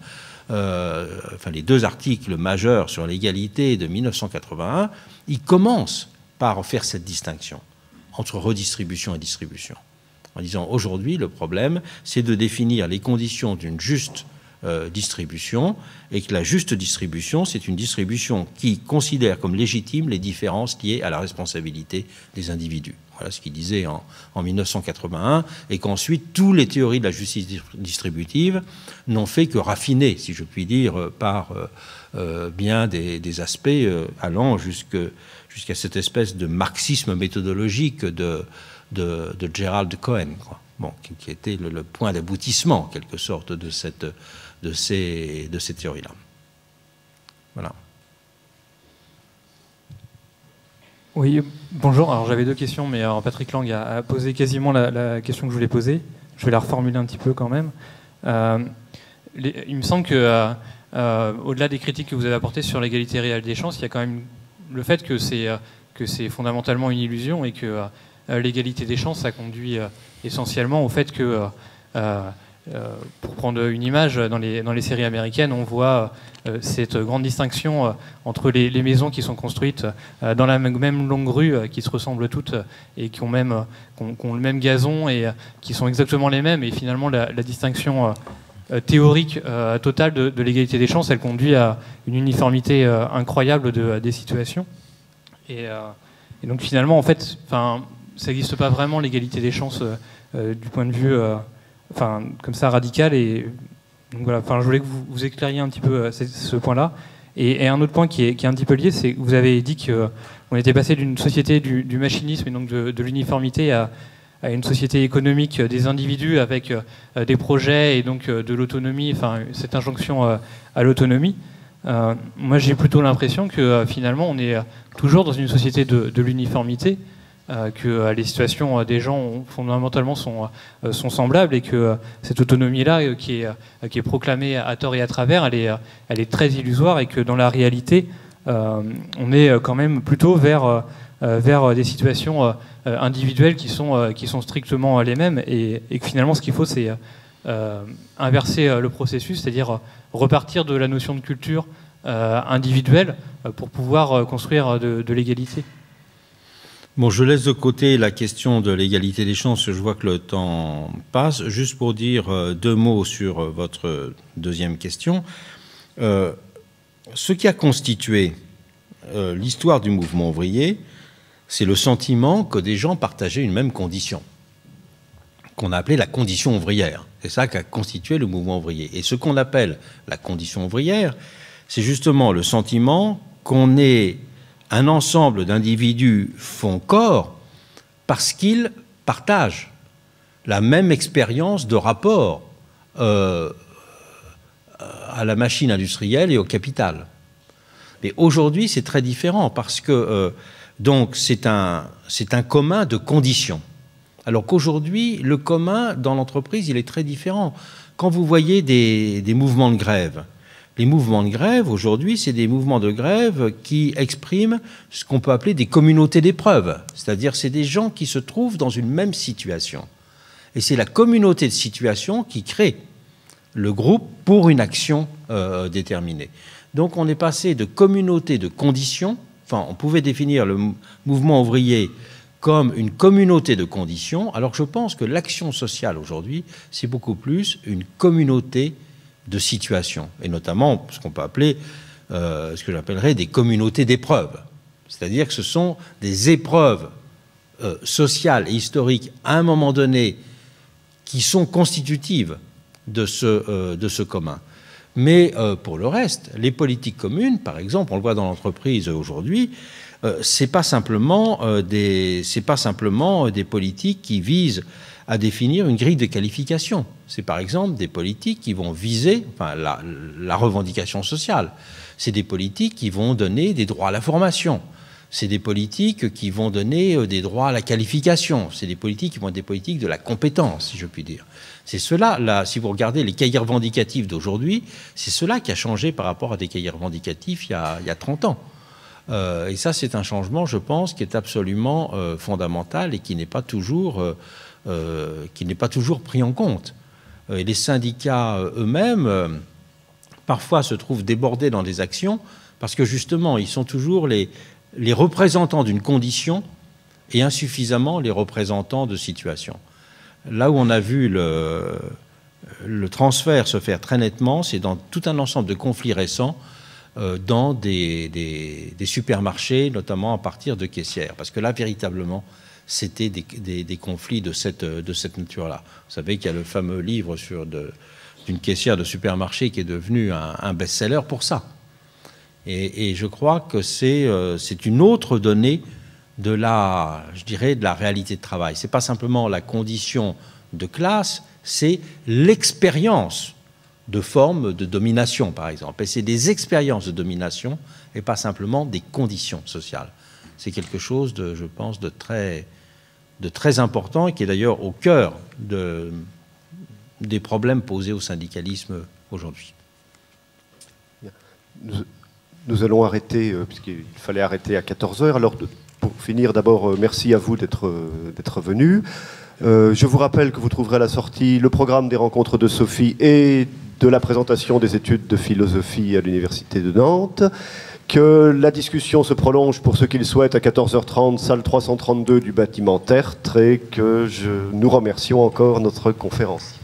euh, enfin les deux articles majeurs sur l'égalité de 1981, il commence par faire cette distinction entre redistribution et distribution. En disant aujourd'hui, le problème, c'est de définir les conditions d'une juste euh, distribution et que la juste distribution, c'est une distribution qui considère comme légitime les différences liées à la responsabilité des individus. Voilà ce qu'il disait en, 1981, et qu'ensuite, toutes les théories de la justice distributive n'ont fait que raffiner, si je puis dire, euh, par euh, euh, bien des, aspects allant jusqu'à cette espèce de marxisme méthodologique de, Gerald Cohen, Bon, qui, était le, point d'aboutissement, en quelque sorte, de, cette, ces, de ces théories-là. Voilà. Oui, bonjour. Alors j'avais deux questions, mais euh, Patrick Lang a, posé quasiment la, question que je voulais poser. Je vais la reformuler un petit peu quand même. Euh, il me semble que, euh, au-delà des critiques que vous avez apportées sur l'égalité réelle des chances, il y a quand même le fait que c'est que c'est fondamentalement une illusion et que l'égalité des chances, ça conduit essentiellement au fait que euh, pour prendre une image, dans les, dans les séries américaines, on voit euh, cette grande distinction euh, entre les, maisons qui sont construites dans la même longue rue, qui se ressemblent toutes et qui ont, même, le même gazon et qui sont exactement les mêmes. Et finalement, la, distinction théorique totale de, l'égalité des chances, elle conduit à une uniformité incroyable de, des situations. Et, et, donc finalement, en fait, ça n'existe pas vraiment l'égalité des chances du point de vue enfin, comme ça radical Et voilà, enfin, je voulais que vous, vous éclairiez un petit peu euh, ce, point-là. Et, un autre point qui est, un petit peu lié, c'est que vous avez dit qu'on euh, était passé d'une société du, machinisme et donc de, l'uniformité à, une société économique des individus avec euh, des projets et donc de l'autonomie, enfin cette injonction à l'autonomie. moi j'ai plutôt l'impression que finalement on est toujours dans une société de l'uniformité euh, que euh, les situations euh, des gens fondamentalement sont, semblables et que cette autonomie-là qui, est, proclamée à tort et à travers, elle est, très illusoire et que dans la réalité, on est quand même plutôt vers, des situations individuelles qui sont, strictement les mêmes et, que finalement ce qu'il faut c'est inverser le processus, c'est-à-dire repartir de la notion de culture individuelle pour pouvoir construire de l'égalité. Bon, je laisse de côté la question de l'égalité des chances, je vois que le temps passe. Juste pour dire euh, deux mots sur euh, votre deuxième question. Euh, ce qui a constitué l'histoire du mouvement ouvrier, c'est le sentiment que des gens partageaient une même condition, qu'on a appelée la condition ouvrière. C'est ça qui a constitué le mouvement ouvrier. Et ce qu'on appelle la condition ouvrière, c'est justement le sentiment qu'on est un ensemble d'individus font corps parce qu'ils partagent la même expérience de rapport euh, à la machine industrielle et au capital. Mais aujourd'hui, c'est très différent parce que euh, donc c'est un, un commun de conditions. Alors qu'aujourd'hui, le commun dans l'entreprise, il est très différent. Quand vous voyez des, des mouvements de grève, les mouvements de grève, aujourd'hui, c'est des mouvements de grève qui expriment ce qu'on peut appeler des communautés d'épreuves. C'est-à-dire, c'est des gens qui se trouvent dans une même situation. Et c'est la communauté de situation qui crée le groupe pour une action euh, déterminée. Donc, on est passé de communauté de conditions, enfin, on pouvait définir le mouvement ouvrier comme une communauté de conditions, alors je pense que l'action sociale aujourd'hui, c'est beaucoup plus une communauté de situations, et notamment ce qu'on peut appeler, euh, ce que j'appellerais des communautés d'épreuves. C'est-à-dire que ce sont des épreuves euh, sociales et historiques à un moment donné qui sont constitutives de ce, euh, de ce commun. Mais pour le reste, les politiques communes, par exemple, on le voit dans l'entreprise aujourd'hui, c'est pas simplement des, pas simplement des politiques qui visent à définir une grille de qualification. C'est par exemple des politiques qui vont viser enfin, la, la, revendication sociale. C'est des politiques qui vont donner des droits à la formation. C'est des politiques qui vont donner euh, des droits à la qualification. C'est des politiques qui vont être des politiques de la compétence, si je puis dire. C'est cela, là, si vous regardez les cahiers revendicatifs d'aujourd'hui, c'est cela qui a changé par rapport à des cahiers revendicatifs il y a, il y a 30 ans. Euh, et ça, c'est un changement, je pense, qui est absolument euh, fondamental et qui n'est pas toujours... Euh, euh, qui n'est pas toujours pris en compte. Euh, et les syndicats euh, eux-mêmes, parfois, se trouvent débordés dans des actions parce que justement, ils sont toujours les, représentants d'une condition et insuffisamment les représentants de situations. Là où on a vu le, transfert se faire très nettement, c'est dans tout un ensemble de conflits récents dans des, supermarchés, notamment à partir de caissières. Parce que là, véritablement, c'était des, conflits de cette, de cette nature-là. Vous savez qu'il y a le fameux livre sur d'une caissière de supermarché qui est devenu un, best-seller pour ça. Et, je crois que euh, c'est une autre donnée de la, je dirais, de la réalité de travail. C'est pas simplement la condition de classe, c'est l'expérience de forme de domination, par exemple. Et c'est des expériences de domination et pas simplement des conditions sociales. C'est quelque chose de, je pense, de très, de très important, qui est d'ailleurs au cœur des problèmes posés au syndicalisme aujourd'hui. Nous, allons arrêter, euh, puisqu'il fallait arrêter à 14h. Alors, pour finir, d'abord, euh, merci à vous d'être euh, venu. je vous rappelle que vous trouverez à la sortie le programme des rencontres de Sophie et de la présentation des études de philosophie à l'Université de Nantes que la discussion se prolonge pour ceux qui le souhaitent à 14h30, salle 332 du bâtiment Tertre, et que nous remercions encore notre conférence.